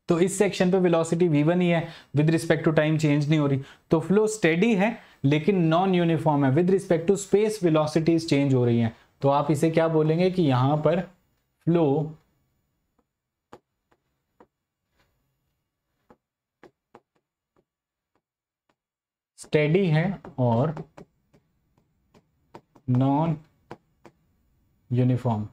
तो इस सेक्शन पे वेलोसिटी वन ही है with respect to time change नहीं हो रही तो फ्लो स्टेडी है लेकिन नॉन यूनिफॉर्म है with respect to space velocities change हो रही है तो आप इसे क्या बोलेंगे कि यहां पर फ्लो स्टेडी है और नॉन यूनिफॉर्म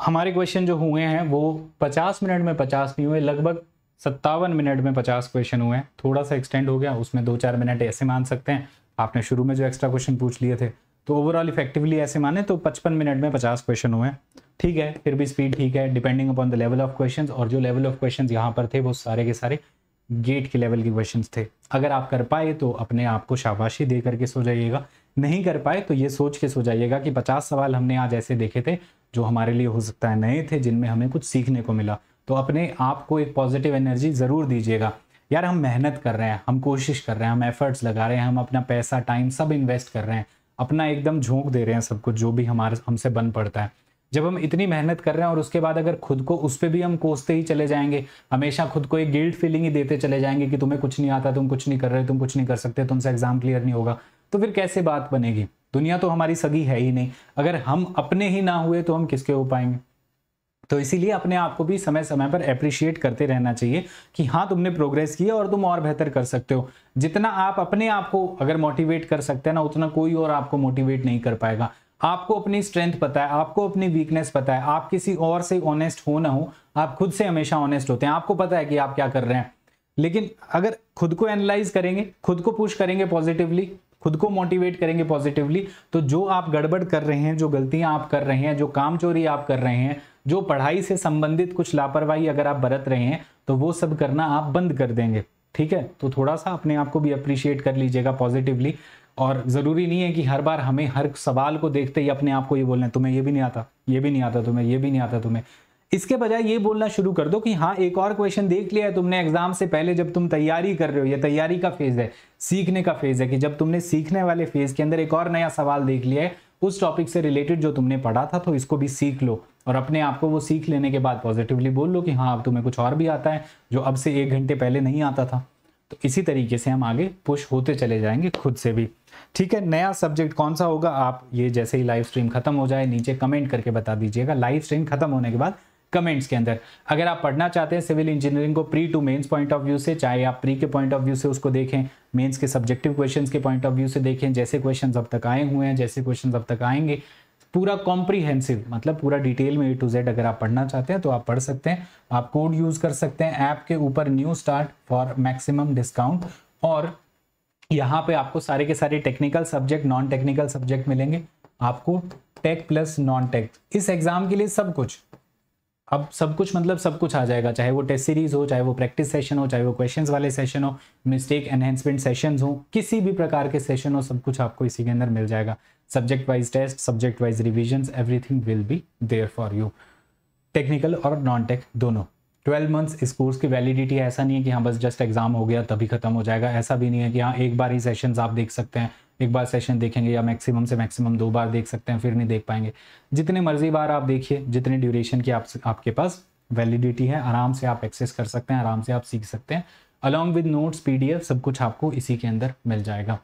हमारे क्वेश्चन जो हुए हैं वो 50 मिनट में 50 नहीं हुए लगभग सत्तावन मिनट में 50 क्वेश्चन हुए हैं थोड़ा सा एक्सटेंड हो गया उसमें दो चार मिनट ऐसे मान सकते हैं आपने शुरू में जो एक्स्ट्रा क्वेश्चन पूछ लिए थे तो ओवरऑल इफेक्टिवली ऐसे माने तो 55 मिनट में 50 क्वेश्चन हुए हैं ठीक है फिर भी स्पीड ठीक है depending upon the level of question और जो लेवल ऑफ क्वेश्चन यहाँ पर थे वो सारे के सारे गेट के लेवल के क्वेश्चन थे अगर आप कर पाए तो अपने आप को शाबाशी दे करके सो जाइएगा नहीं कर पाए तो ये सोच के सो जाइएगा कि पचास सवाल हमने आज ऐसे देखे थे जो हमारे लिए हो सकता है नए थे जिनमें हमें कुछ सीखने को मिला तो अपने आप को एक पॉजिटिव एनर्जी ज़रूर दीजिएगा यार हम मेहनत कर रहे हैं हम कोशिश कर रहे हैं हम एफर्ट्स लगा रहे हैं हम अपना पैसा टाइम सब इन्वेस्ट कर रहे हैं अपना एकदम झोंक दे रहे हैं सब कुछ जो भी हमारे हमसे बन पड़ता है जब हम इतनी मेहनत कर रहे हैं और उसके बाद अगर खुद को उस पर भी हम कोसते ही चले जाएंगे हमेशा खुद को एक गिल्ड फीलिंग ही देते चले जाएंगे कि तुम्हें कुछ नहीं आता तुम कुछ नहीं कर रहे तुम कुछ नहीं कर सकते तुमसे एग्जाम क्लियर नहीं होगा तो फिर कैसे बात बनेगी दुनिया तो हमारी सगी है ही नहीं अगर हम अपने ही ना हुए तो हम किसके हो पाएंगे तो इसीलिए अपने आप को भी समय समय पर अप्रिशिएट करते रहना चाहिए कि हाँ तुमने प्रोग्रेस किया और तुम और बेहतर कर सकते हो जितना आप अपने आप को अगर मोटिवेट कर सकते हैं ना उतना कोई और आपको मोटिवेट नहीं कर पाएगा आपको अपनी स्ट्रेंथ पता है आपको अपनी वीकनेस पता है आप किसी और से ऑनेस्ट हो ना हो आप खुद से हमेशा ऑनेस्ट होते हैं आपको पता है कि आप क्या कर रहे हैं लेकिन अगर खुद को एनालाइज करेंगे खुद को पुश करेंगे पॉजिटिवली खुद को मोटिवेट करेंगे पॉजिटिवली तो जो आप गड़बड़ कर रहे हैं जो गलतियां आप कर रहे हैं जो काम चोरी आप कर रहे हैं जो पढ़ाई से संबंधित कुछ लापरवाही अगर आप बरत रहे हैं तो वो सब करना आप बंद कर देंगे ठीक है तो थोड़ा सा अपने आप को भी अप्रिशिएट कर लीजिएगा पॉजिटिवली और ज़रूरी नहीं है कि हर बार हमें हर सवाल को देखते ही अपने आप को ये बोलना है तुम्हें ये भी नहीं आता ये भी नहीं आता तुम्हें ये भी नहीं आता तुम्हें इसके बजाय ये बोलना शुरू कर दो कि हाँ एक और क्वेश्चन देख लिया है तुमने एग्जाम से पहले जब तुम तैयारी कर रहे हो या तैयारी का फेज है सीखने का फेज है कि जब तुमने सीखने वाले फेज के अंदर एक और नया सवाल देख लिया है उस टॉपिक से रिलेटेड जो तुमने पढ़ा था तो इसको भी सीख लो और अपने आप को वो सीख लेने के बाद पॉजिटिवली बोल लो कि हाँ अब तुम्हें कुछ और भी आता है जो अब से एक घंटे पहले नहीं आता था तो इसी तरीके से हम आगे पुश होते चले जाएंगे खुद से भी ठीक है नया सब्जेक्ट कौन सा होगा आप ये जैसे ही लाइव स्ट्रीम खत्म हो जाए नीचे कमेंट करके बता दीजिएगा लाइव स्ट्रीम खत्म होने के बाद कमेंट्स के अंदर अगर आप पढ़ना चाहते हैं सिविल इंजीनियरिंग को pre to mains point of view से चाहे आप प्री के पॉइंट ऑफ व्यू से उसको देखें मेंस के सब्जेक्टिव क्वेश्चंस के पॉइंट ऑफ व्यू से देखें जैसे क्वेश्चंस अब तक आए हुए हैं जैसे क्वेश्चंस अब तक आएंगे पूरा कॉम्प्रीहेंसिव मतलब पूरा डिटेल में ए टू जेड अगर आप पढ़ना चाहते हैं तो आप पढ़ सकते हैं आप कोड यूज़ कर सकते हैं ऐप के ऊपर new start for maximum discount और यहाँ पे आपको सारे के सारे technical subject non technical subject मिलेंगे आपको टेक प्लस नॉन टेक इस एग्जाम के लिए सब कुछ अब सब कुछ मतलब सब कुछ आ जाएगा चाहे वो टेस्ट सीरीज हो चाहे वो प्रैक्टिस सेशन हो चाहे वो क्वेश्चन वाले सेशन हो मिस्टेक एनहेंसमेंट सेशन हो किसी भी प्रकार के सेशन हो सब कुछ आपको इसी के अंदर मिल जाएगा subject wise test subject wise revision everything will be there for you technical और नॉन टेक दोनों ट्वेल्व मंथ्स इस कोर्स की वैलिडिटी ऐसा नहीं है कि हाँ बस जस्ट एग्जाम हो गया तभी खत्म हो जाएगा ऐसा भी नहीं है कि हाँ एक बार ही सेशंस आप देख सकते हैं एक बार सेशन देखेंगे या मैक्सिमम से मैक्सिमम दो बार देख सकते हैं फिर नहीं देख पाएंगे जितने मर्जी बार आप देखिए जितने ड्यूरेशन की आप, आपके पास वैलिडिटी है आराम से आप एक्सेस कर सकते हैं आराम से आप सीख सकते हैं अलॉन्ग विद नोट्स पी सब कुछ आपको इसी के अंदर मिल जाएगा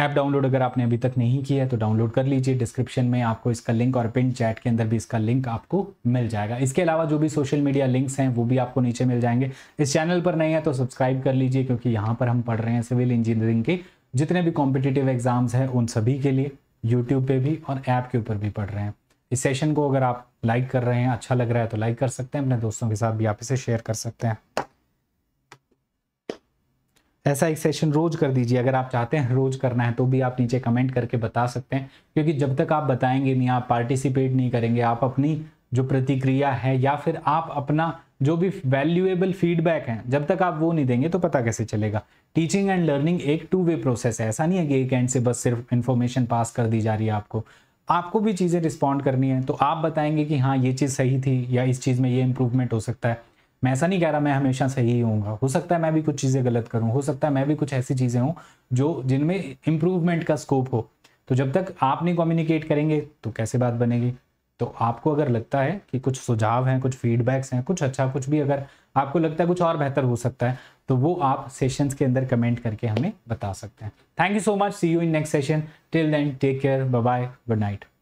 ऐप डाउनलोड अगर आपने अभी तक नहीं किया है तो डाउनलोड कर लीजिए डिस्क्रिप्शन में आपको इसका लिंक और पिन चैट के अंदर भी इसका लिंक आपको मिल जाएगा इसके अलावा जो भी सोशल मीडिया लिंक्स हैं वो भी आपको नीचे मिल जाएंगे इस चैनल पर नहीं है तो सब्सक्राइब कर लीजिए क्योंकि यहाँ पर हम पढ़ रहे हैं सिविल इंजीनियरिंग के जितने भी कॉम्पिटेटिव एग्जाम्स हैं उन सभी के लिए यूट्यूब पर भी और ऐप के ऊपर भी पढ़ रहे हैं इस सेशन को अगर आप लाइक कर रहे हैं अच्छा लग रहा है तो लाइक कर सकते हैं अपने दोस्तों के साथ भी आप इसे शेयर कर सकते हैं ऐसा एक सेशन रोज कर दीजिए अगर आप चाहते हैं रोज करना है तो भी आप नीचे कमेंट करके बता सकते हैं क्योंकि जब तक आप बताएंगे नहीं आप पार्टिसिपेट नहीं करेंगे आप अपनी जो प्रतिक्रिया है या फिर आप अपना जो भी वैल्यूएबल फीडबैक है जब तक आप वो नहीं देंगे तो पता कैसे चलेगा टीचिंग एंड लर्निंग एक टू वे प्रोसेस है ऐसा नहीं है कि एक एंड से बस सिर्फ इन्फॉर्मेशन पास कर दी जा रही है आपको आपको भी चीज़ें रिस्पॉन्ड करनी है तो आप बताएंगे कि हाँ ये चीज़ सही थी या इस चीज़ में ये इम्प्रूवमेंट हो सकता है मैं ऐसा नहीं कह रहा मैं हमेशा सही ही हूँ हो सकता है मैं भी कुछ चीज़ें गलत करूँ हो सकता है मैं भी कुछ ऐसी चीज़ें हूँ जो जिनमें इम्प्रूवमेंट का स्कोप हो तो जब तक आप नहीं कम्युनिकेट करेंगे तो कैसे बात बनेगी तो आपको अगर लगता है कि कुछ सुझाव हैं कुछ फीडबैक्स हैं कुछ अच्छा कुछ भी अगर आपको लगता है कुछ और बेहतर हो सकता है तो वो आप सेशंस के अंदर कमेंट करके हमें बता सकते हैं thank you so much see you in next session till then take care bye good night